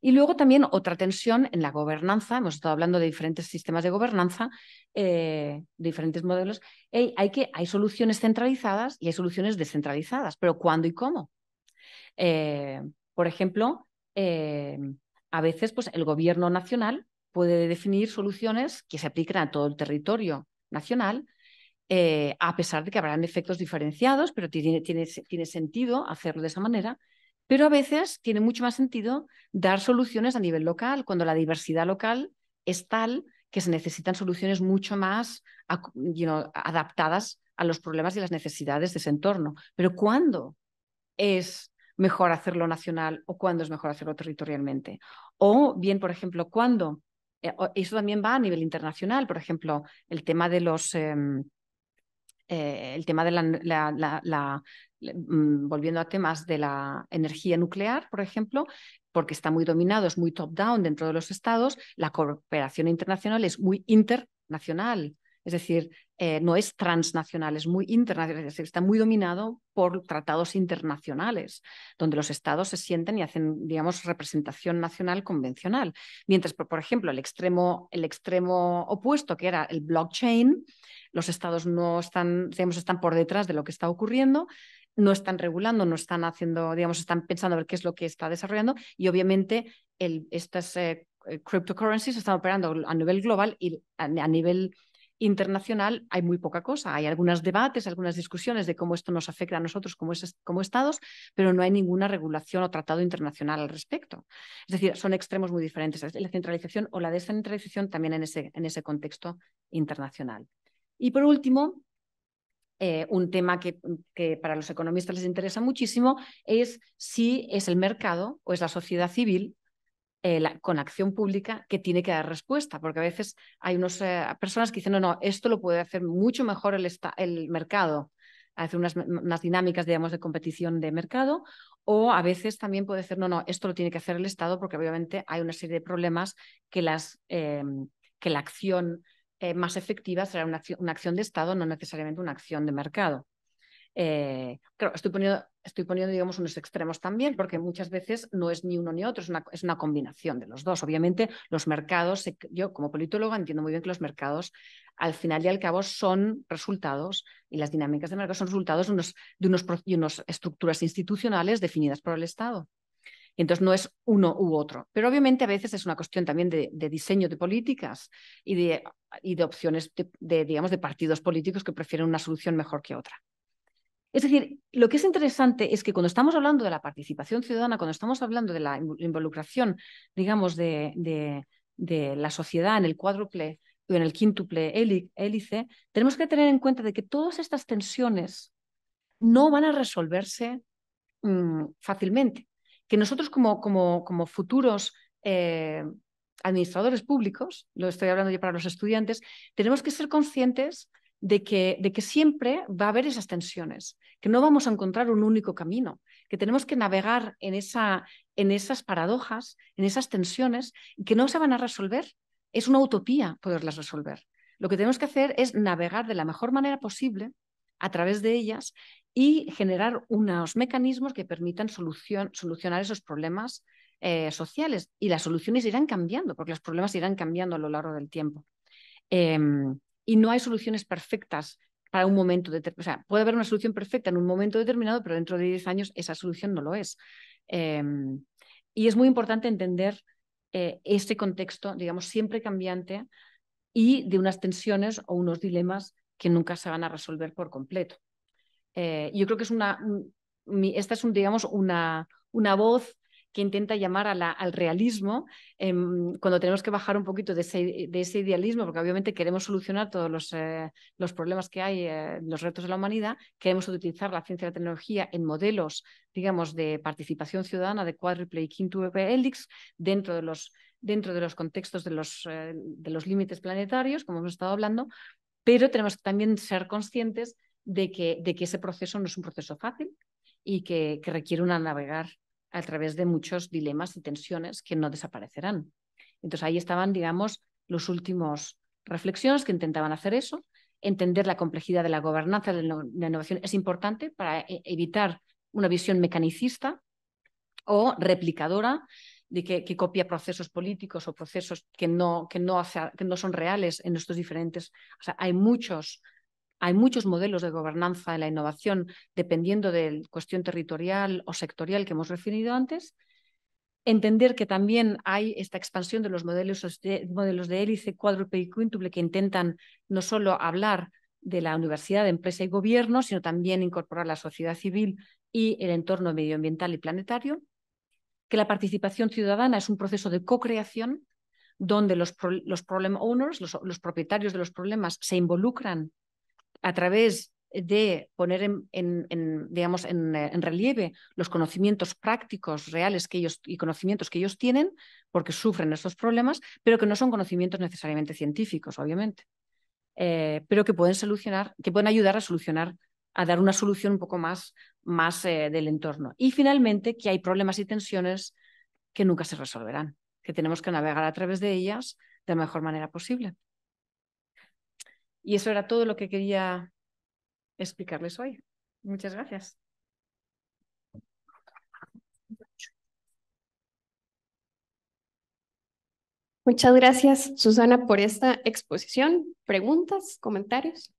Y luego también otra tensión en la gobernanza, hemos estado hablando de diferentes sistemas de gobernanza, eh, diferentes modelos, hay, hay soluciones centralizadas y hay soluciones descentralizadas, pero ¿cuándo y cómo? Eh, por ejemplo, eh, a veces pues, el gobierno nacional puede definir soluciones que se aplican a todo el territorio nacional, eh, a pesar de que habrán efectos diferenciados, pero tiene, tiene, tiene sentido hacerlo de esa manera. Pero a veces tiene mucho más sentido dar soluciones a nivel local, cuando la diversidad local es tal que se necesitan soluciones mucho más adaptadas a los problemas y las necesidades de ese entorno. Pero ¿cuándo es mejor hacerlo nacional o cuándo es mejor hacerlo territorialmente. O bien, por ejemplo, cuándo. Eh, eso también va a nivel internacional, por ejemplo, el tema de los... Em, eh, el tema de la, mm, volviendo a temas de la energía nuclear, por ejemplo, porque está muy dominado, es muy top-down dentro de los estados, la cooperación internacional es muy internacional. Es decir, eh, no es transnacional, es muy internacional, es decir, está muy dominado por tratados internacionales, donde los estados se sienten y hacen, digamos, representación nacional convencional. Mientras, por ejemplo, el extremo, el extremo opuesto, que era el blockchain, los estados no están, digamos, están por detrás de lo que está ocurriendo, no están regulando, no están haciendo, digamos, están pensando a ver qué es lo que está desarrollando y obviamente estas eh, eh, cryptocurrencies están operando a nivel global y a, a nivel internacional hay muy poca cosa. Hay algunos debates, algunas discusiones de cómo esto nos afecta a nosotros como, como estados, pero no hay ninguna regulación o tratado internacional al respecto. Es decir, son extremos muy diferentes, la centralización o la descentralización también en ese, en ese contexto internacional. Y por último, eh, un tema que, que, para los economistas les interesa muchísimo es si es el mercado o es la sociedad civil eh, con acción pública que tiene que dar respuesta, porque a veces hay unas eh, personas que dicen, no, no, esto lo puede hacer mucho mejor el, mercado, hacer unas, dinámicas, digamos, de competición de mercado, o a veces también puede decir, no, no, esto lo tiene que hacer el Estado, porque obviamente hay una serie de problemas que, las, em, que la acción eh, más efectiva será una acción de Estado, no necesariamente una acción de mercado. Eh, estoy poniendo, estoy poniendo, digamos, unos extremos también, porque muchas veces no es ni uno ni otro, es una, combinación de los dos. Obviamente, los mercados, yo como politólogo entiendo muy bien que los mercados, al final y al cabo, son resultados, y las dinámicas de mercado son resultados de unos, de unos, estructuras institucionales definidas por el Estado. Entonces no es uno u otro. Pero obviamente a veces es una cuestión también de, diseño de políticas y de, de opciones de, digamos, de partidos políticos que prefieren una solución mejor que otra. Es decir, lo que es interesante es que cuando estamos hablando de la participación ciudadana, cuando estamos hablando de la involucración, digamos, de, la sociedad en el cuádruple o en el quíntuple hélice, tenemos que tener en cuenta de que todas estas tensiones no van a resolverse mm, fácilmente. Que nosotros como, como, como futuros eh, administradores públicos, lo estoy hablando yo para los estudiantes, tenemos que ser conscientes de que, de que siempre va a haber esas tensiones, que no vamos a encontrar un único camino, que tenemos que navegar en, esa, en esas paradojas, en esas tensiones, que no se van a resolver. Es una utopía poderlas resolver. Lo que tenemos que hacer es navegar de la mejor manera posible a través de ellas y generar unos mecanismos que permitan solucionar esos problemas eh, sociales. Y las soluciones irán cambiando, porque los problemas irán cambiando a lo largo del tiempo. Em, y no hay soluciones perfectas para un momento determinado. O sea, puede haber una solución perfecta en un momento determinado, pero dentro de 10 años esa solución no lo es. Em, y es muy importante entender eh, ese contexto, digamos, siempre cambiante y de unas tensiones o unos dilemas que nunca se van a resolver por completo. Eh, yo creo que es una, esta es, un, digamos, una, una voz que intenta llamar al realismo em, cuando tenemos que bajar un poquito de ese, idealismo, porque obviamente queremos solucionar todos los, eh, problemas que hay, eh, los retos de la humanidad, queremos utilizar la ciencia y la tecnología en modelos, digamos, de participación ciudadana de cuádruple y quintuple helix dentro de los dentro de los contextos de los, eh, de los límites planetarios, como hemos estado hablando, pero tenemos que también ser conscientes de que, de que ese proceso no es un proceso fácil, y que, requiere una navegar a través de muchos dilemas y tensiones que no desaparecerán. Entonces ahí estaban, digamos, los últimos reflexiones que intentaban hacer eso. Entender la complejidad de la gobernanza de la innovación es importante para e-, evitar una visión mecanicista o replicadora de que, copia procesos políticos o procesos que no, que, no que no son reales en nuestros diferentes. O sea, hay muchos hay muchos modelos de gobernanza en la innovación dependiendo de la cuestión territorial o sectorial que hemos definido antes. Entender que también hay esta expansión de los modelos de, hélice, cuádruple y quíntuple que intentan no solo hablar de la universidad, de empresa y gobierno, sino también incorporar la sociedad civil y el entorno medioambiental y planetario. Que la participación ciudadana es un proceso de co-creación donde los, problem owners, los propietarios de los problemas, se involucran a través de poner en, digamos, eh, en, relieve los conocimientos prácticos reales que ellos, y conocimientos que ellos tienen, porque sufren estos problemas, pero que no son conocimientos necesariamente científicos, obviamente, eh, pero que pueden solucionar, que pueden ayudar a solucionar, a dar una solución un poco más, más eh, del entorno. Y finalmente, que hay problemas y tensiones que nunca se resolverán, que tenemos que navegar a través de ellas de la mejor manera posible. Y eso era todo lo que quería explicarles hoy. Muchas gracias. Muchas gracias, Susana, por esta exposición. ¿Preguntas, comentarios?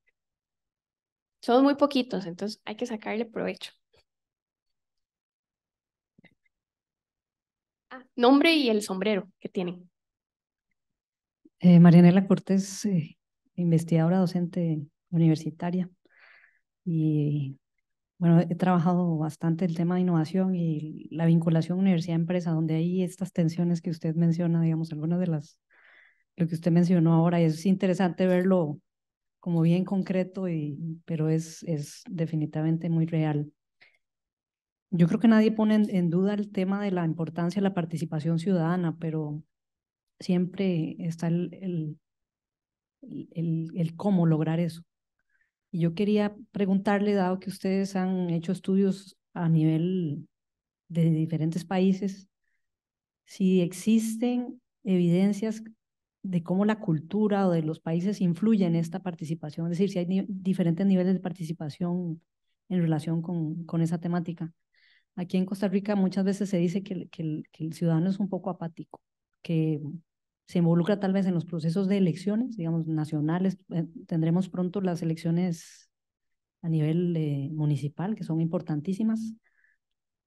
Son muy poquitos, entonces hay que sacarle provecho. Ah, nombre y el sombrero que tienen. Eh, Marianela Cortés, eh, investigadora docente universitaria y bueno, he trabajado bastante el tema de innovación y la vinculación universidad-empresa, donde hay estas tensiones que usted menciona, digamos, algunas de las, lo que usted mencionó ahora, es interesante verlo como bien concreto, y, pero es, es definitivamente muy real. Yo creo que nadie pone en, duda el tema de la importancia de la participación ciudadana, pero siempre está el el, el cómo lograr eso. Y yo quería preguntarle, dado que ustedes han hecho estudios a nivel de diferentes países, si existen evidencias de cómo la cultura o de los países influye en esta participación, es decir, si hay diferentes niveles de participación en relación con, con esa temática. Aquí en Costa Rica muchas veces se dice que, que, que el ciudadano es un poco apático, que se involucra tal vez en los procesos de elecciones, digamos, nacionales. Eh, tendremos pronto las elecciones a nivel eh, municipal, que son importantísimas.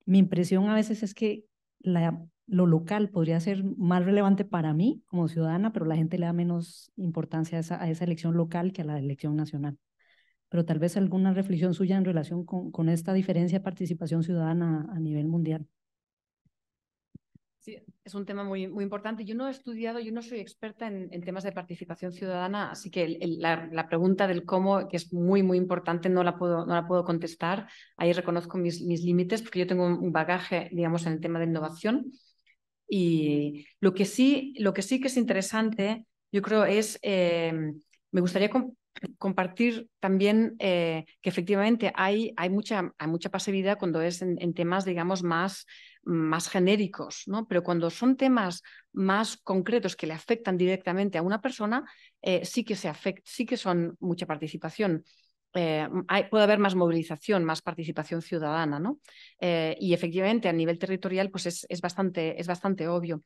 Mi impresión a veces es que lo local podría ser más relevante para mí como ciudadana, pero la gente le da menos importancia a esa, elección local que a la elección nacional. Pero tal vez alguna reflexión suya en relación con, con esta diferencia de participación ciudadana a nivel mundial. Sí, es un tema muy, muy importante. Yo no he estudiado, yo no soy experta en, temas de participación ciudadana, así que la, pregunta del cómo, que es muy, muy importante, no la puedo, no la puedo contestar. Ahí reconozco mis, mis límites porque yo tengo un bagaje, digamos, en el tema de innovación. Y lo que sí, lo que, sí que es interesante, yo creo, es, eh, me gustaría compartir también eh, que efectivamente hay, hay, mucha, hay mucha pasividad cuando es en, en temas, digamos, más más genéricos, ¿no? Pero cuando son temas más concretos que le afectan directamente a una persona, eh, sí que se afect sí que son mucha participación. Eh, puede haber más movilización, más participación ciudadana, ¿no? Eh, y efectivamente a nivel territorial, pues es, bastante, es bastante obvio.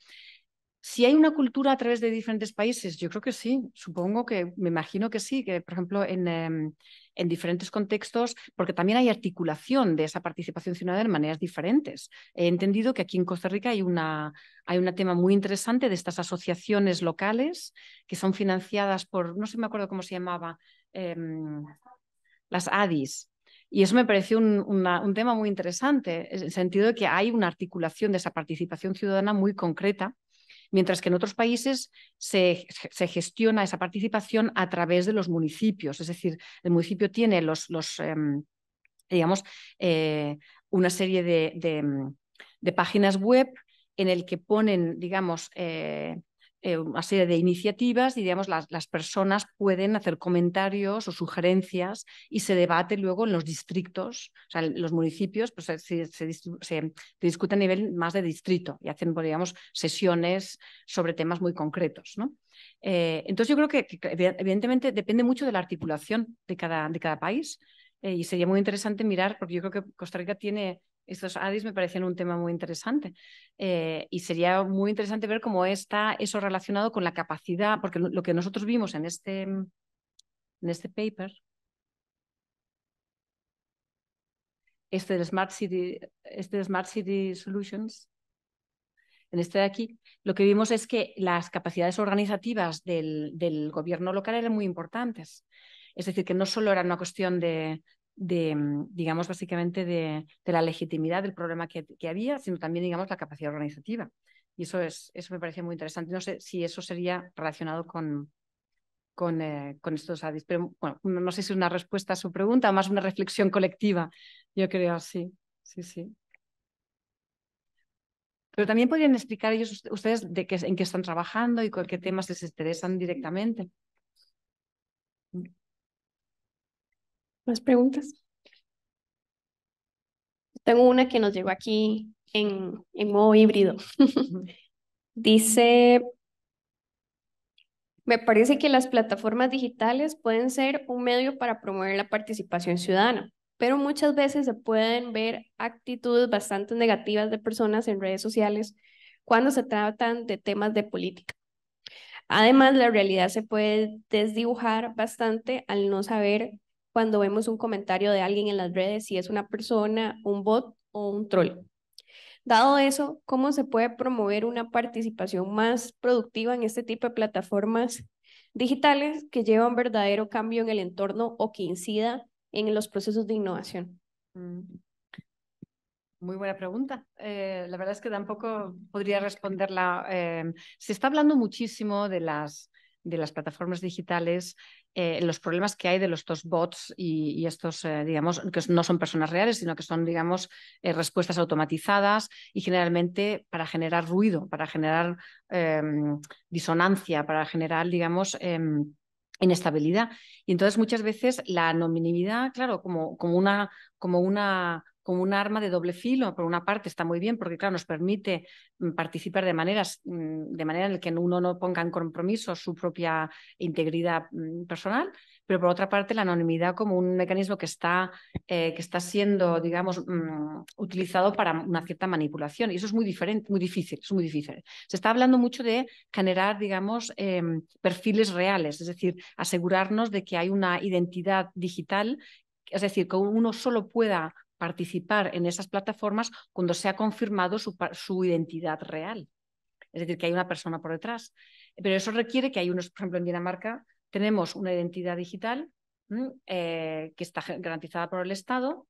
Si hay una cultura a través de diferentes países, yo creo que sí, supongo que, me imagino que sí, que por ejemplo em, en, diferentes contextos, porque también hay articulación de esa participación ciudadana de maneras diferentes. He entendido que aquí en Costa Rica hay una, hay un tema muy interesante de estas asociaciones locales que son financiadas por, no sé, me acuerdo cómo se llamaba, em, las ADIS, y eso me pareció un, un, tema muy interesante, en el sentido de que hay una articulación de esa participación ciudadana muy concreta mientras que en otros países se, gestiona esa participación a través de los municipios, es decir, el municipio tiene los, em, digamos, eh, una serie de, de, páginas web en el que ponen, digamos, eh, eh, una serie de iniciativas y digamos, las, las, personas pueden hacer comentarios o sugerencias y se debate luego en los distritos, o sea, los municipios pues, se, se, discute a nivel más de distrito y hacen pues, digamos, sesiones sobre temas muy concretos. ¿no? Eh, entonces yo creo que, evidentemente depende mucho de la articulación de cada, de cada país eh, y sería muy interesante mirar, porque yo creo que Costa Rica tiene estos ADIs me parecen un tema muy interesante eh, y sería muy interesante ver cómo está eso relacionado con la capacidad, porque lo que nosotros vimos en este, en este paper, este Smart City, este de Smart City Solutions, en este de aquí, lo que vimos es que las capacidades organizativas del, del gobierno local eran muy importantes. Es decir, que no solo era una cuestión de de, mm, digamos, básicamente de, la legitimidad del problema que, había, sino también, digamos, la capacidad organizativa. Y eso, es, eso me parece muy interesante. No sé si eso sería relacionado con, con, eh, con estos ADIS, pero no sé si es una respuesta a su pregunta, más una reflexión colectiva, yo creo, sí, sí, sí. Pero también podrían explicar ellos ustedes de qué, en qué están trabajando y con qué temas les interesan directamente. Mm. ¿Más preguntas? Tengo una que nos llegó aquí en, en modo híbrido. Dice, me parece que las plataformas digitales pueden ser un medio para promover la participación ciudadana, pero muchas veces se pueden ver actitudes bastante negativas de personas en redes sociales cuando se tratan de temas de política. Además, la realidad se puede desdibujar bastante al no saber cuando vemos un comentario de alguien en las redes, si es una persona, un bot o un troll. Dado eso, ¿cómo se puede promover una participación más productiva en este tipo de plataformas digitales que llevan verdadero cambio en el entorno o que incida en los procesos de innovación? Mm. Muy buena pregunta. Eh, la verdad es que tampoco podría responderla. Eh, se está hablando muchísimo de las de las plataformas digitales, eh, los problemas que hay de los estos bots y, estos, eh, digamos, que no son personas reales, sino que son, digamos, eh, respuestas automatizadas y generalmente para generar ruido, para generar em, disonancia, para generar, digamos, em, inestabilidad. Y entonces muchas veces la anonimidad, claro, como, como, una, como una como un arma de doble filo. Por una parte está muy bien porque, claro, nos permite mm, participar de maneras, mm, de manera en la que uno no ponga en compromiso su propia integridad mm, personal, pero por otra parte la anonimidad como un mecanismo que está, eh, que está siendo, digamos, utilizado para una cierta manipulación. Y eso es muy diferente, muy difícil, es muy difícil. Se está hablando mucho de generar, digamos, em, perfiles reales, es decir, asegurarnos de que hay una identidad digital es decir, que uno solo pueda participar en esas plataformas cuando se ha confirmado su, identidad real. Es decir, que hay una persona por detrás. Pero eso requiere que hay unos, por ejemplo, en Dinamarca tenemos una identidad digital eh, que está garantizada por el Estado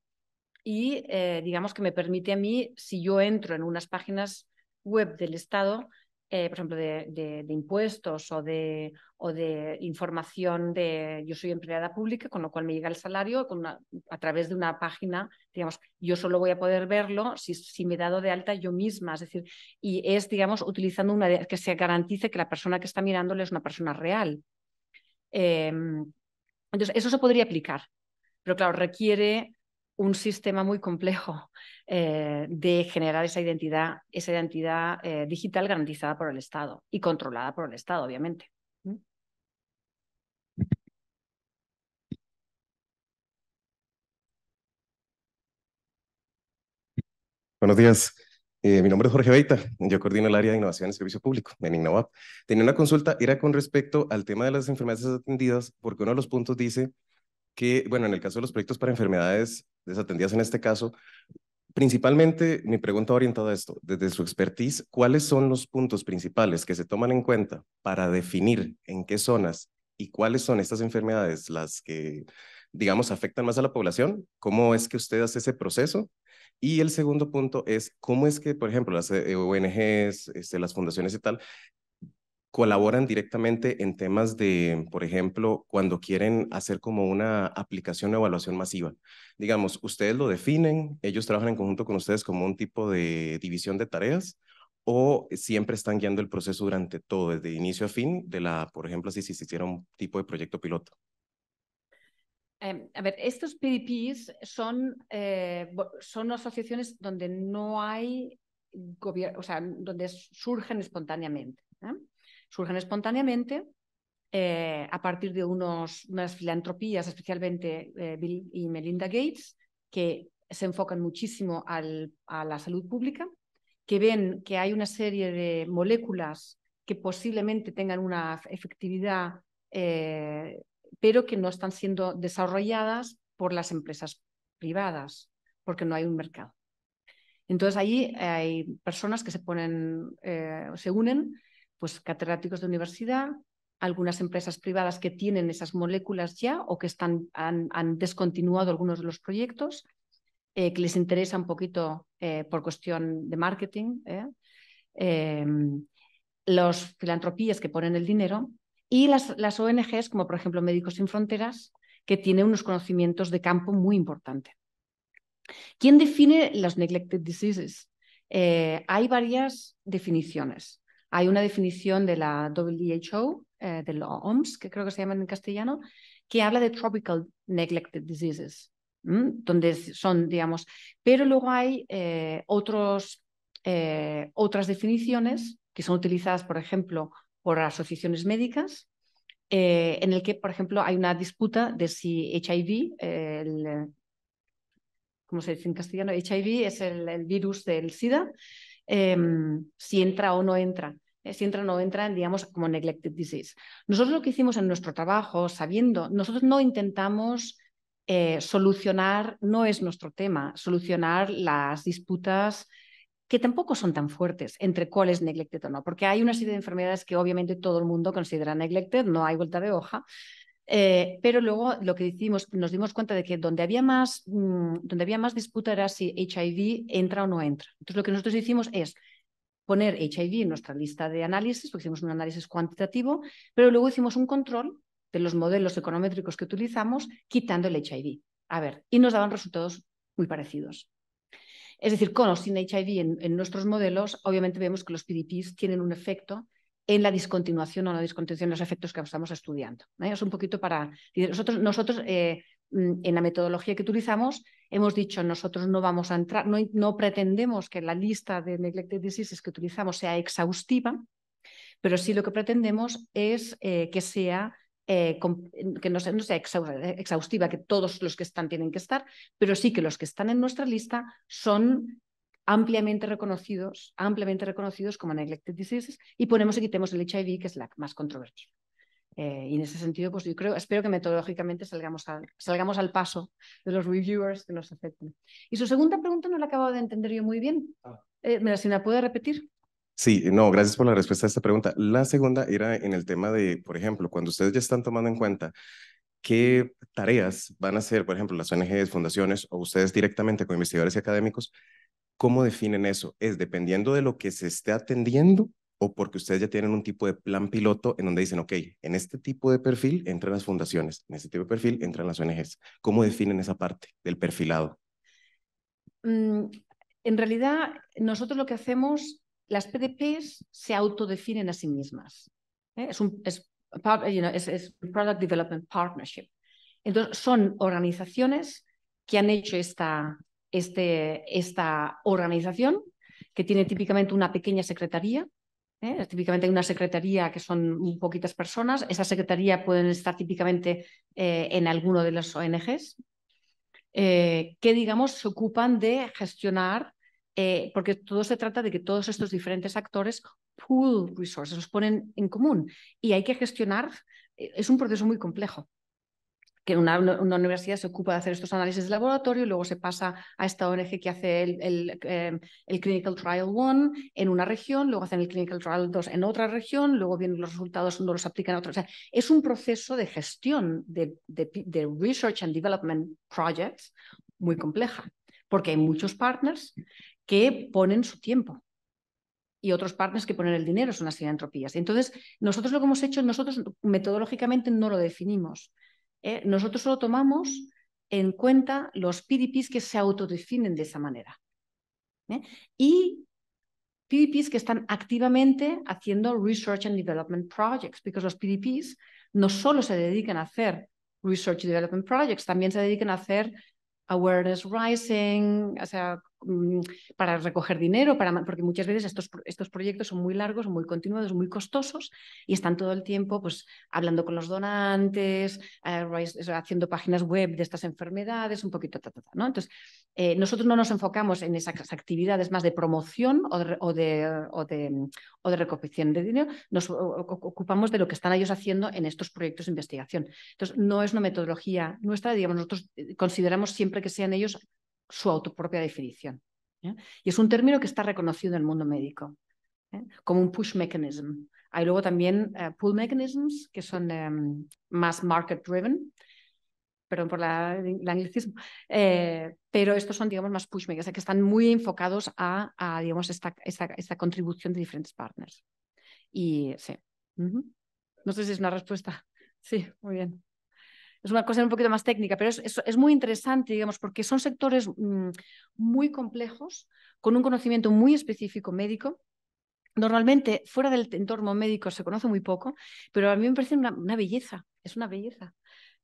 y eh, digamos que me permite a mí, si yo entro en unas páginas web del Estado, eh, por ejemplo, de, impuestos o de, o de, información de yo soy empleada pública, con lo cual me llega el salario con a través de una página, digamos, yo solo voy a poder verlo si, me he dado de alta yo misma, es decir, y es, digamos, utilizando una que se garantice que la persona que está mirándole es una persona real. Em, entonces, eso se podría aplicar, pero claro, requiere un sistema muy complejo eh, de generar esa identidad, esa identidad eh, digital garantizada por el Estado y controlada por el Estado, obviamente. Buenos días. Eh, mi nombre es Jorge Beita, yo coordino el área de innovación y servicio público en INNOVAP. Tenía una consulta, era con respecto al tema de las enfermedades atendidas, porque uno de los puntos dice que, bueno, en el caso de los proyectos para enfermedades desatendidas en este caso. Principalmente, mi pregunta orientada a esto, desde su expertise, ¿cuáles son los puntos principales que se toman en cuenta para definir en qué zonas y cuáles son estas enfermedades las que, digamos, afectan más a la población? ¿Cómo es que usted hace ese proceso? Y el segundo punto es, ¿cómo es que, por ejemplo, las eh, ONGs, este, las fundaciones y tal, colaboran directamente en temas de, por ejemplo, cuando quieren hacer como una aplicación o evaluación masiva. Digamos, ustedes lo definen, ellos trabajan en conjunto con ustedes como un tipo de división de tareas o siempre están guiando el proceso durante todo, desde inicio a fin, de la, por ejemplo, si se hiciera un tipo de proyecto piloto. Em, a ver, estos PDPs son, eh, son asociaciones donde no hay gobierno, o sea, donde surgen espontáneamente surgen espontáneamente eh, a partir de unas filantropías, especialmente eh, Bill y Melinda Gates, que se enfocan muchísimo a la salud pública, que ven que hay una serie de moléculas que posiblemente tengan una efectividad, eh, pero que no están siendo desarrolladas por las empresas privadas, porque no hay un mercado. Entonces allí hay personas que se ponen, se unen pues catedráticos de universidad, algunas empresas privadas que tienen esas moléculas ya o que están, han, descontinuado algunos de los proyectos, eh, que les interesa un poquito eh, por cuestión de marketing, ¿eh? em, las filantropías que ponen el dinero y las, ONGs, como por ejemplo Médicos Sin Fronteras, que tienen unos conocimientos de campo muy importantes. ¿Quién define las neglected diseases? hay varias definiciones. Hay una definición de la WHO, eh, de la OMS, que creo que se llama en castellano, que habla de tropical neglected diseases, donde son, digamos, pero luego hay eh, otros, eh, otras definiciones que son utilizadas, por ejemplo, por asociaciones médicas, en el que, por ejemplo, hay una disputa de si HIV, se dice en castellano? HIV es el virus del SIDA, Em, si entra o no entra, eh, si entra o no entra, digamos, como neglected disease. Nosotros lo que hicimos en nuestro trabajo, sabiendo, nosotros no intentamos eh, solucionar, no es nuestro tema, solucionar las disputas que tampoco son tan fuertes entre cuál es neglected o no, porque hay una serie de enfermedades que obviamente todo el mundo considera neglected, no hay vuelta de hoja, eh, pero luego lo que nos dimos cuenta de que donde había, más, mm, donde había más disputa era si HIV entra o no entra. Entonces lo que nosotros hicimos es poner HIV en nuestra lista de análisis, porque hicimos un análisis cuantitativo, pero luego hicimos un control de los modelos econométricos que utilizamos quitando el HIV. A ver, y nos daban resultados muy parecidos. Es decir, con o sin HIV en, en nuestros modelos, obviamente vemos que los PDPs tienen un efecto en la discontinuación o la discontinuación de los efectos que estamos estudiando. ¿eh? Es un poquito para... Nosotros, nosotros eh, mm, en la metodología que utilizamos, hemos dicho nosotros no vamos a entrar, no, no pretendemos que la lista de neglected diseases que utilizamos sea exhaustiva, pero sí lo que pretendemos es eh, que sea que no sea, no sea, exhaustiva, que todos los que están tienen que estar, pero sí que los que están en nuestra lista son ampliamente reconocidos, ampliamente reconocidos como neglected diseases y ponemos y quitemos el HIV, que es la más controvertida. Eh, y en ese sentido, pues yo creo, espero que metodológicamente salgamos al, salgamos al paso de los reviewers que nos afecten. Y su segunda pregunta no la acabo de entender yo muy bien. Ah. Eh, ¿Me la, si la puede repetir? Sí, no, gracias por la respuesta a esta pregunta. La segunda era en el tema de, por ejemplo, cuando ustedes ya están tomando en cuenta qué tareas van a hacer, por ejemplo, las ONGs, fundaciones o ustedes directamente con investigadores y académicos, ¿Cómo definen eso? ¿Es dependiendo de lo que se esté atendiendo o porque ustedes ya tienen un tipo de plan piloto en donde dicen, ok, en este tipo de perfil entran las fundaciones, en este tipo de perfil entran las ONGs? ¿Cómo definen esa parte del perfilado? Mm, en realidad, nosotros lo que hacemos, las PDPs se autodefinen a sí mismas. ¿eh? Es, un, es Product Development Partnership. Entonces, son organizaciones que han hecho esta, este, esta organización que tiene típicamente una pequeña secretaría. ¿eh? Típicamente una secretaría que son poquitas personas. Esa secretaría pueden estar típicamente eh, en alguno de los ONGs eh, que, digamos, se ocupan de gestionar, porque todo se trata de que todos estos diferentes actores pool resources, los ponen en común y hay que gestionar. Es un proceso muy complejo que una, una, universidad se ocupa de hacer estos análisis de laboratorio y luego se pasa a esta ONG que hace el, el, em, Clinical Trial 1 en una región, luego hacen el Clinical Trial 2 en otra región, luego vienen los resultados, no los aplican a otra. O sea, es un proceso de gestión de, de, de Research and Development Projects muy compleja, porque hay muchos partners que ponen su tiempo y otros partners que ponen el dinero, son las filantropías. Entonces, nosotros lo que hemos hecho, nosotros metodológicamente no lo definimos. ¿eh? nosotros solo tomamos en cuenta los PDPs que se autodefinen de esa manera. ¿eh? Y PDPs que están activamente haciendo Research and Development Projects, porque los PDPs no solo se dedican a hacer Research and Development Projects, también se dedican a hacer awareness rising, o sea, Mm, para recoger dinero, porque muchas veces estos, proyectos son muy largos, muy continuados, muy costosos y están todo el tiempo pues, hablando con los donantes, eh, haciendo páginas web de estas enfermedades, un poquito, Entonces, eh, nosotros no nos enfocamos en esas actividades más de promoción o de, o de, o de recopilación de dinero, nos ocupamos de lo que están ellos haciendo en estos proyectos de investigación. Entonces, no es una metodología nuestra, digamos, nosotros eh, consideramos siempre que sean ellos su autopropia definición. ¿eh? Y es un término que está reconocido en el mundo médico ¿eh? como un push mechanism. Hay luego también eh, pull mechanisms que son em, más market driven, perdón por la, el anglicismo, pero estos son, digamos, más push mechanisms que están muy enfocados a, digamos, esta, esta, contribución de diferentes partners. Y sí. No sé si es una respuesta. Sí, muy bien es una cosa un poquito más técnica, pero es, muy interesante, digamos, porque son sectores mm, muy complejos, con un conocimiento muy específico médico. Normalmente fuera del entorno médico se conoce muy poco, pero a mí me parece una, belleza, es una belleza.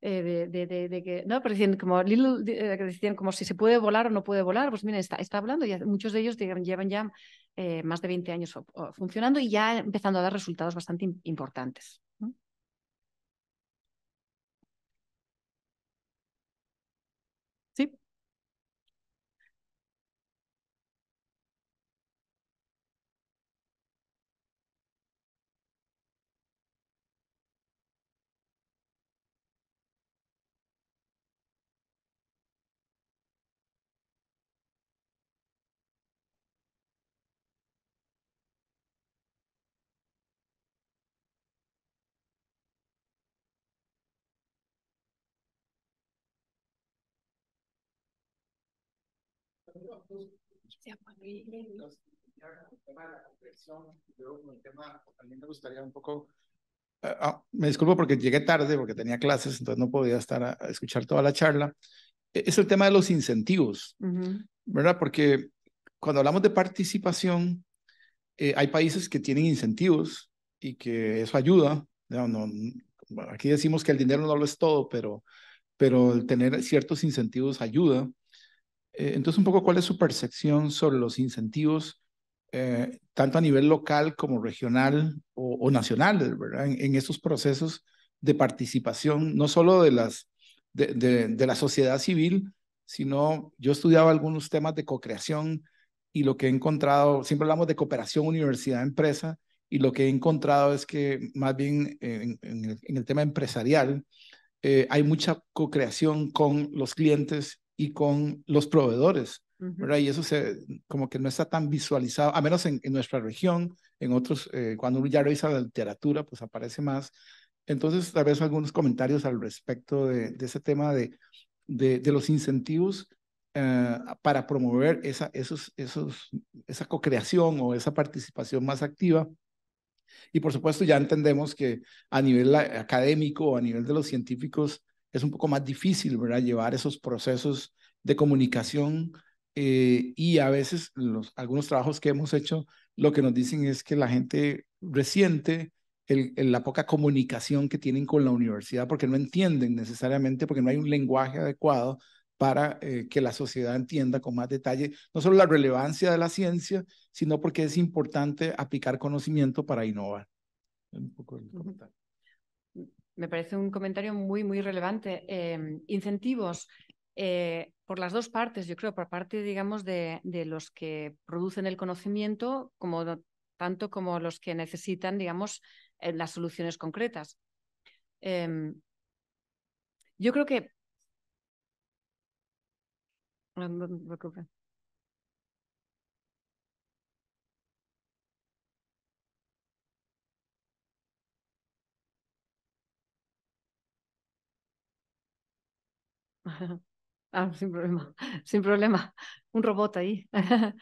Eh, de, que, ¿no? decían como, eh, como si se puede volar o no puede volar, pues miren, está, está hablando y muchos de ellos llevan ya eh, más de 20 años funcionando y ya empezando a dar resultados bastante importantes. ¿no? Ah, ah, me disculpo porque llegué tarde, porque tenía clases, entonces no podía estar a, escuchar toda la charla, e, es el tema de los incentivos, ¿verdad? Porque cuando hablamos de participación, eh, hay países que tienen incentivos y que eso ayuda. aquí decimos que el dinero no lo es todo, pero, pero el tener ciertos incentivos ayuda. Eh, entonces, un poco, ¿cuál es su percepción sobre los incentivos, eh, tanto a nivel local como regional o, nacional, En, estos procesos de participación, no solo de, las, de, la sociedad civil, sino yo estudiaba algunos temas de co-creación y lo que he encontrado, siempre hablamos de cooperación universidad-empresa, y lo que he encontrado es que más bien en, el, tema empresarial eh, hay mucha co-creación con los clientes y con los proveedores, ¿verdad? Y eso se, como que no está tan visualizado, a menos en, nuestra región, en otros, eh, cuando uno ya revisa la literatura, pues aparece más. Entonces, tal vez algunos comentarios al respecto de, ese tema de, de, los incentivos eh, para promover esa, esos, esa co-creación o esa participación más activa. Y por supuesto ya entendemos que a nivel eh, académico o a nivel de los científicos, es un poco más difícil, ¿verdad? Llevar esos procesos de comunicación eh, y a veces los, algunos trabajos que hemos hecho lo que nos dicen es que la gente resiente el, la poca comunicación que tienen con la universidad porque no entienden necesariamente, porque no hay un lenguaje adecuado para eh, que la sociedad entienda con más detalle no solo la relevancia de la ciencia, sino porque es importante aplicar conocimiento para innovar. Un poco el comentario me parece un comentario muy, muy relevante. Em, incentivos eh, por las dos partes, yo creo, por parte, digamos, de, los que producen el conocimiento, como, tanto como los que necesitan, digamos, las soluciones concretas. Em, yo creo que... Ah, sin problema, sin problema. Un robot ahí.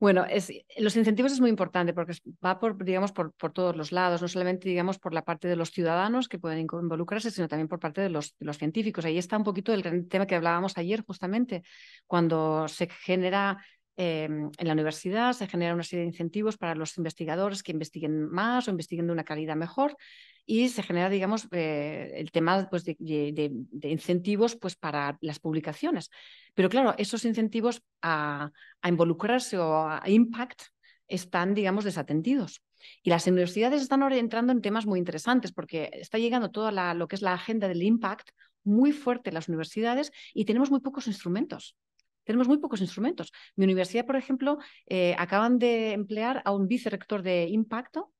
Bueno, es, los incentivos es muy importante porque va por, digamos, por, todos los lados, no solamente, digamos, por la parte de los ciudadanos que pueden involucrarse, sino también por parte de los, los científicos. Ahí está un poquito el tema que hablábamos ayer, justamente, cuando se genera Em, en la universidad se genera una serie de incentivos para los investigadores que investiguen más o investiguen de una calidad mejor y se genera, digamos, eh, el tema pues, de, incentivos pues, para las publicaciones. Pero claro, esos incentivos a, involucrarse o a impact están, digamos, desatendidos. Y las universidades están entrando en temas muy interesantes porque está llegando toda lo que es la agenda del impact muy fuerte en las universidades y tenemos muy pocos instrumentos. Tenemos muy pocos instrumentos. Mi universidad, por ejemplo, eh, acaban de emplear a un vicerrector de impacto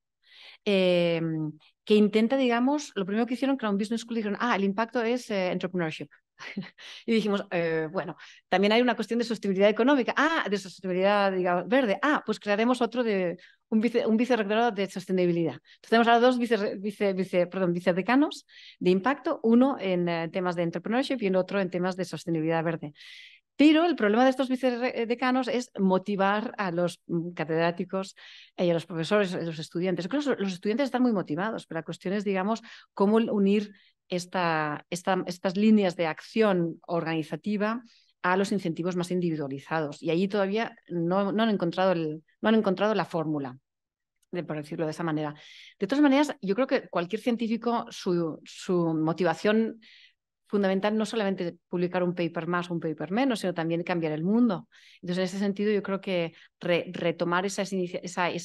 em, que intenta, digamos, lo primero que hicieron un Business School dijeron, ah, el impacto es eh, entrepreneurship. y dijimos, eh, bueno, también hay una cuestión de sostenibilidad económica, ah, de sostenibilidad, digamos, verde, ah, pues crearemos otro de un, vicerrector un de sostenibilidad. Entonces tenemos ahora dos vice, perdón, vicedecanos de impacto, uno en temas de entrepreneurship y el otro en temas de sostenibilidad verde. Pero el problema de estos vicedecanos es motivar a los mm, catedráticos eh, y a los profesores, a eh, los estudiantes. los estudiantes están muy motivados, pero la cuestión es, digamos, cómo unir esta, estas líneas de acción organizativa a los incentivos más individualizados. Y allí todavía no, han, encontrado el, no encontrado la fórmula, por decirlo de esa manera. De todas maneras, yo creo que cualquier científico, su, su motivación fundamental no solamente publicar un paper más o un paper menos, sino también cambiar el mundo. Entonces, en ese sentido, yo creo que retomar esa,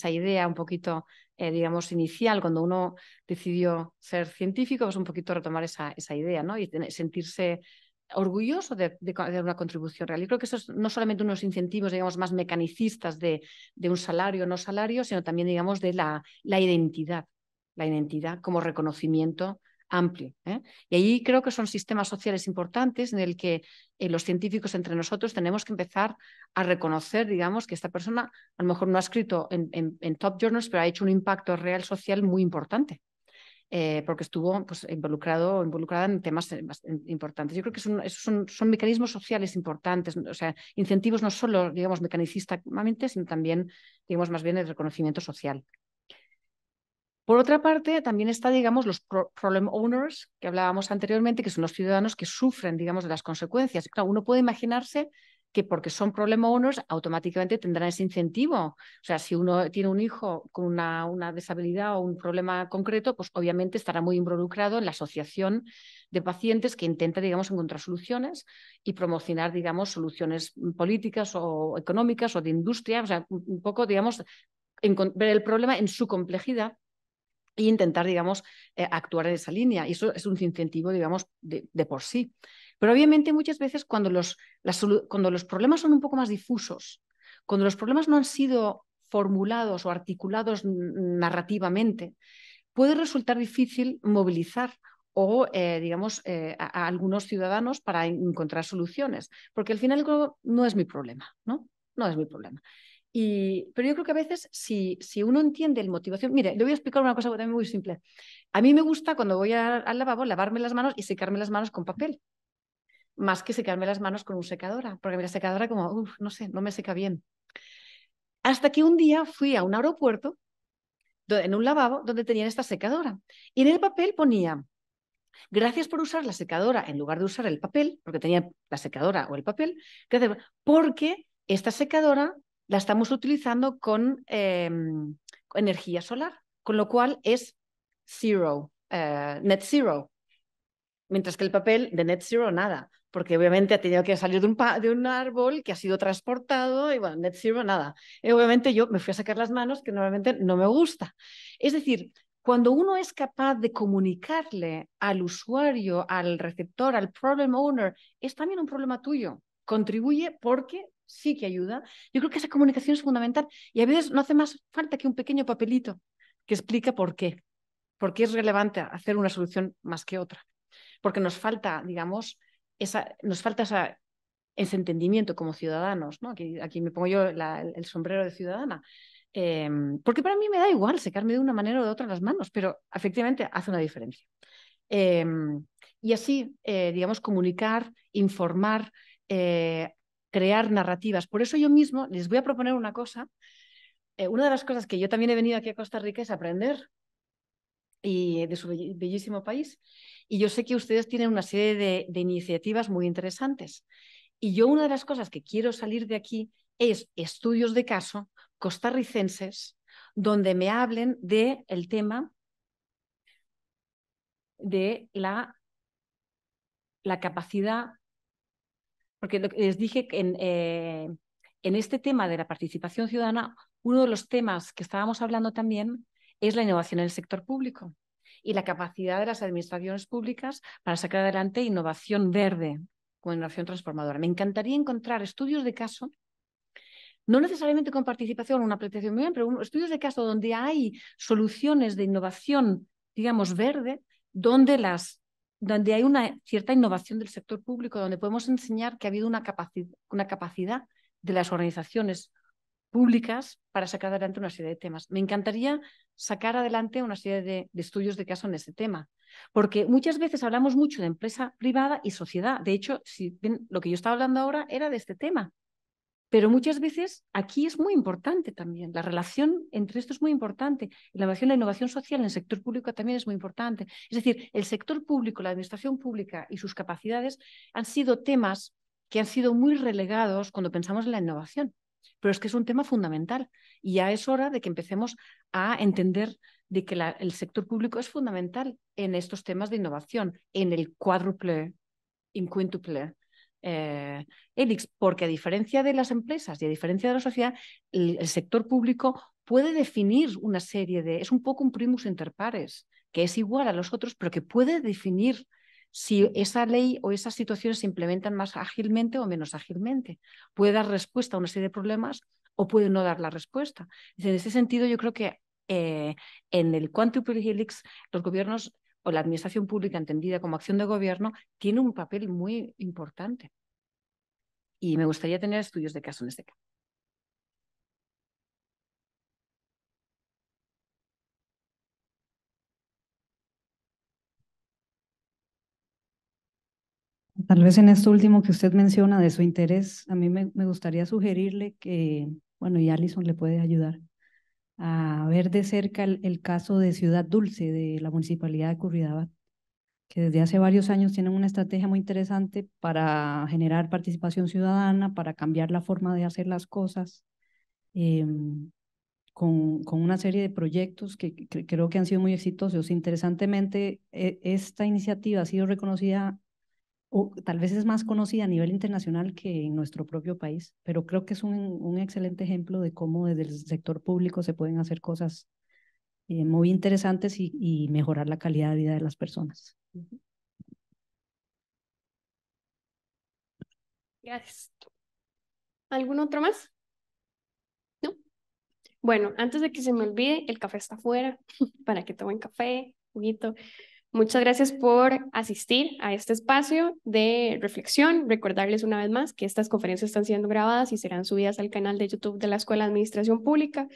idea un poquito, eh, digamos, inicial, cuando uno decidió ser científico, es pues un poquito retomar esa, idea, ¿no? Y sentirse orgulloso de, de, una contribución real. Y creo que eso es no solamente unos incentivos, digamos, más mecanicistas de, un salario o no salario, sino también, digamos, de la identidad, la identidad como reconocimiento amplio. ¿eh? Y ahí creo que son sistemas sociales importantes en el que eh, los científicos entre nosotros tenemos que empezar a reconocer, digamos, que esta persona a lo mejor no ha escrito en, top journals, pero ha hecho un impacto real social muy importante. Eh, porque estuvo pues, involucrado involucrada en temas importantes. Yo creo que son, son, son, mecanismos sociales importantes, o sea, incentivos no solo, digamos, mecanicistamente, sino también, digamos, más bien el reconocimiento social. Por otra parte, también está, digamos, los problem owners que hablábamos anteriormente, que son los ciudadanos que sufren, digamos, de las consecuencias. uno puede imaginarse que porque son problem owners automáticamente tendrán ese incentivo. O sea, si uno tiene un hijo con una, una disabilidad o un problema concreto, pues obviamente estará muy involucrado en la asociación de pacientes que intenta, digamos, encontrar soluciones y promocionar, digamos, soluciones mm, políticas o económicas o de industria. O sea, un poco, digamos, ver el problema en su complejidad e intentar, digamos, eh, actuar en esa línea. Y eso es un incentivo, digamos, de, por sí. Pero obviamente muchas veces cuando los, cuando los problemas son un poco más difusos, cuando los problemas no han sido formulados o articulados narrativamente, puede resultar difícil movilizar o, eh, digamos, eh, a, algunos ciudadanos para encontrar soluciones, porque al final no es mi problema, ¿no? No es mi problema pero yo creo que a veces si, si uno entiende el motivación, mire, le voy a explicar una cosa muy simple. A mí me gusta cuando voy a, al lavabo lavarme las manos y secarme las manos con papel, más que secarme las manos con un secadora, porque la secadora como, uff, no sé, no me seca bien. Hasta que un día fui a un aeropuerto, en un lavabo, donde tenían esta secadora. Y en el papel ponía, gracias por usar la secadora en lugar de usar el papel, porque tenía la secadora o el papel, porque esta secadora la estamos utilizando con em, energía solar, con lo cual es zero, eh, net zero. Mientras que el papel de net zero nada, porque obviamente ha tenido que salir de un, de un árbol que ha sido transportado y bueno, net zero nada. Y obviamente yo me fui a sacar las manos, que normalmente no me gusta. Es decir, cuando uno es capaz de comunicarle al usuario, al receptor, al problem owner, es también un problema tuyo. Contribuye porque sí que ayuda. Yo creo que esa comunicación es fundamental y a veces no hace más falta que un pequeño papelito que explica por qué, por qué es relevante hacer una solución más que otra, porque nos falta, digamos, esa, nos falta ese entendimiento como ciudadanos, ¿no? Aquí, aquí me pongo yo el sombrero de ciudadana. Eh, porque para mí me da igual secarme de una manera o de otra las manos, pero efectivamente hace una diferencia. Eh, y así, eh, digamos, comunicar, informar, crear narrativas. Por eso yo mismo les voy a proponer una cosa. Eh, una de las cosas que yo también he venido aquí a Costa Rica es aprender y, de su bellísimo país. Y yo sé que ustedes tienen una serie de, iniciativas muy interesantes. Y yo una de las cosas que quiero salir de aquí es estudios de caso costarricenses donde me hablen del el tema de la, la capacidad porque les dije que eh, en, este tema de la participación ciudadana, uno de los temas que estábamos hablando también es la innovación en el sector público y la capacidad de las administraciones públicas para sacar adelante innovación verde como innovación transformadora. Me encantaría encontrar estudios de caso, no necesariamente con participación una apreciación muy bien, pero estudios de caso donde hay soluciones de innovación, digamos, verde, donde las donde hay una cierta innovación del sector público, donde podemos enseñar que ha habido una, una capacidad de las organizaciones públicas para sacar adelante una serie de temas. Me encantaría sacar adelante una serie de, estudios de caso en ese tema, porque muchas veces hablamos mucho de empresa privada y sociedad. De hecho, si lo que yo estaba hablando ahora era de este tema, pero muchas veces aquí es muy importante también, la relación entre esto es muy importante, la innovación, la innovación social en el sector público también es muy importante. Es decir, el sector público, la administración pública y sus capacidades han sido temas que han sido muy relegados cuando pensamos en la innovación. Pero es que es un tema fundamental y ya es hora de que empecemos a entender de que el sector público es fundamental en estos temas de innovación, en el cuádruple, quintuple, eh, Elix, porque a diferencia de las empresas y a diferencia de la sociedad, el, sector público puede definir una serie de, es un poco un primus inter pares, que es igual a los otros, pero que puede definir si esa ley o esas situaciones se implementan más ágilmente o menos ágilmente. Puede dar respuesta a una serie de problemas o puede no dar la respuesta. En ese sentido, yo creo que eh, en el Quantum Helix los gobiernos o la administración pública entendida como acción de gobierno tiene un papel muy importante. Y me gustaría tener estudios de caso en este caso. Tal vez en esto último que usted menciona de su interés, a mí me, gustaría sugerirle que, bueno, y Alison le puede ayudar, a ver de cerca el, caso de Ciudad Dulce, de la Municipalidad de Curridabat, que desde hace varios años tienen una estrategia muy interesante para generar participación ciudadana, para cambiar la forma de hacer las cosas, em, con, con, una serie de proyectos que, creo que han sido muy exitosos. Interesantemente, e, esta iniciativa ha sido reconocida tal vez es más conocida a nivel internacional que en nuestro propio país, pero creo que es un, un excelente ejemplo de cómo desde el sector público se pueden hacer cosas eh, muy interesantes y, mejorar la calidad de vida de las personas. Gracias. ¿Algún otro más? No. Bueno, antes de que se me olvide, el café está afuera para que tomen café, juguito. Muchas gracias por asistir a este espacio de reflexión. Recordarles una vez más que estas conferencias están siendo grabadas y serán subidas al canal de YouTube de la Escuela de Administración Pública.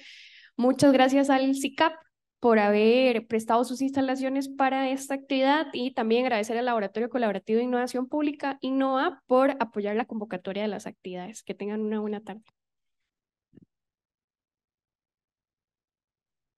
Muchas gracias al CICAP por haber prestado sus instalaciones para esta actividad y también agradecer al Laboratorio Colaborativo de Innovación Pública, INNOA, por apoyar la convocatoria de las actividades. Que tengan una buena tarde.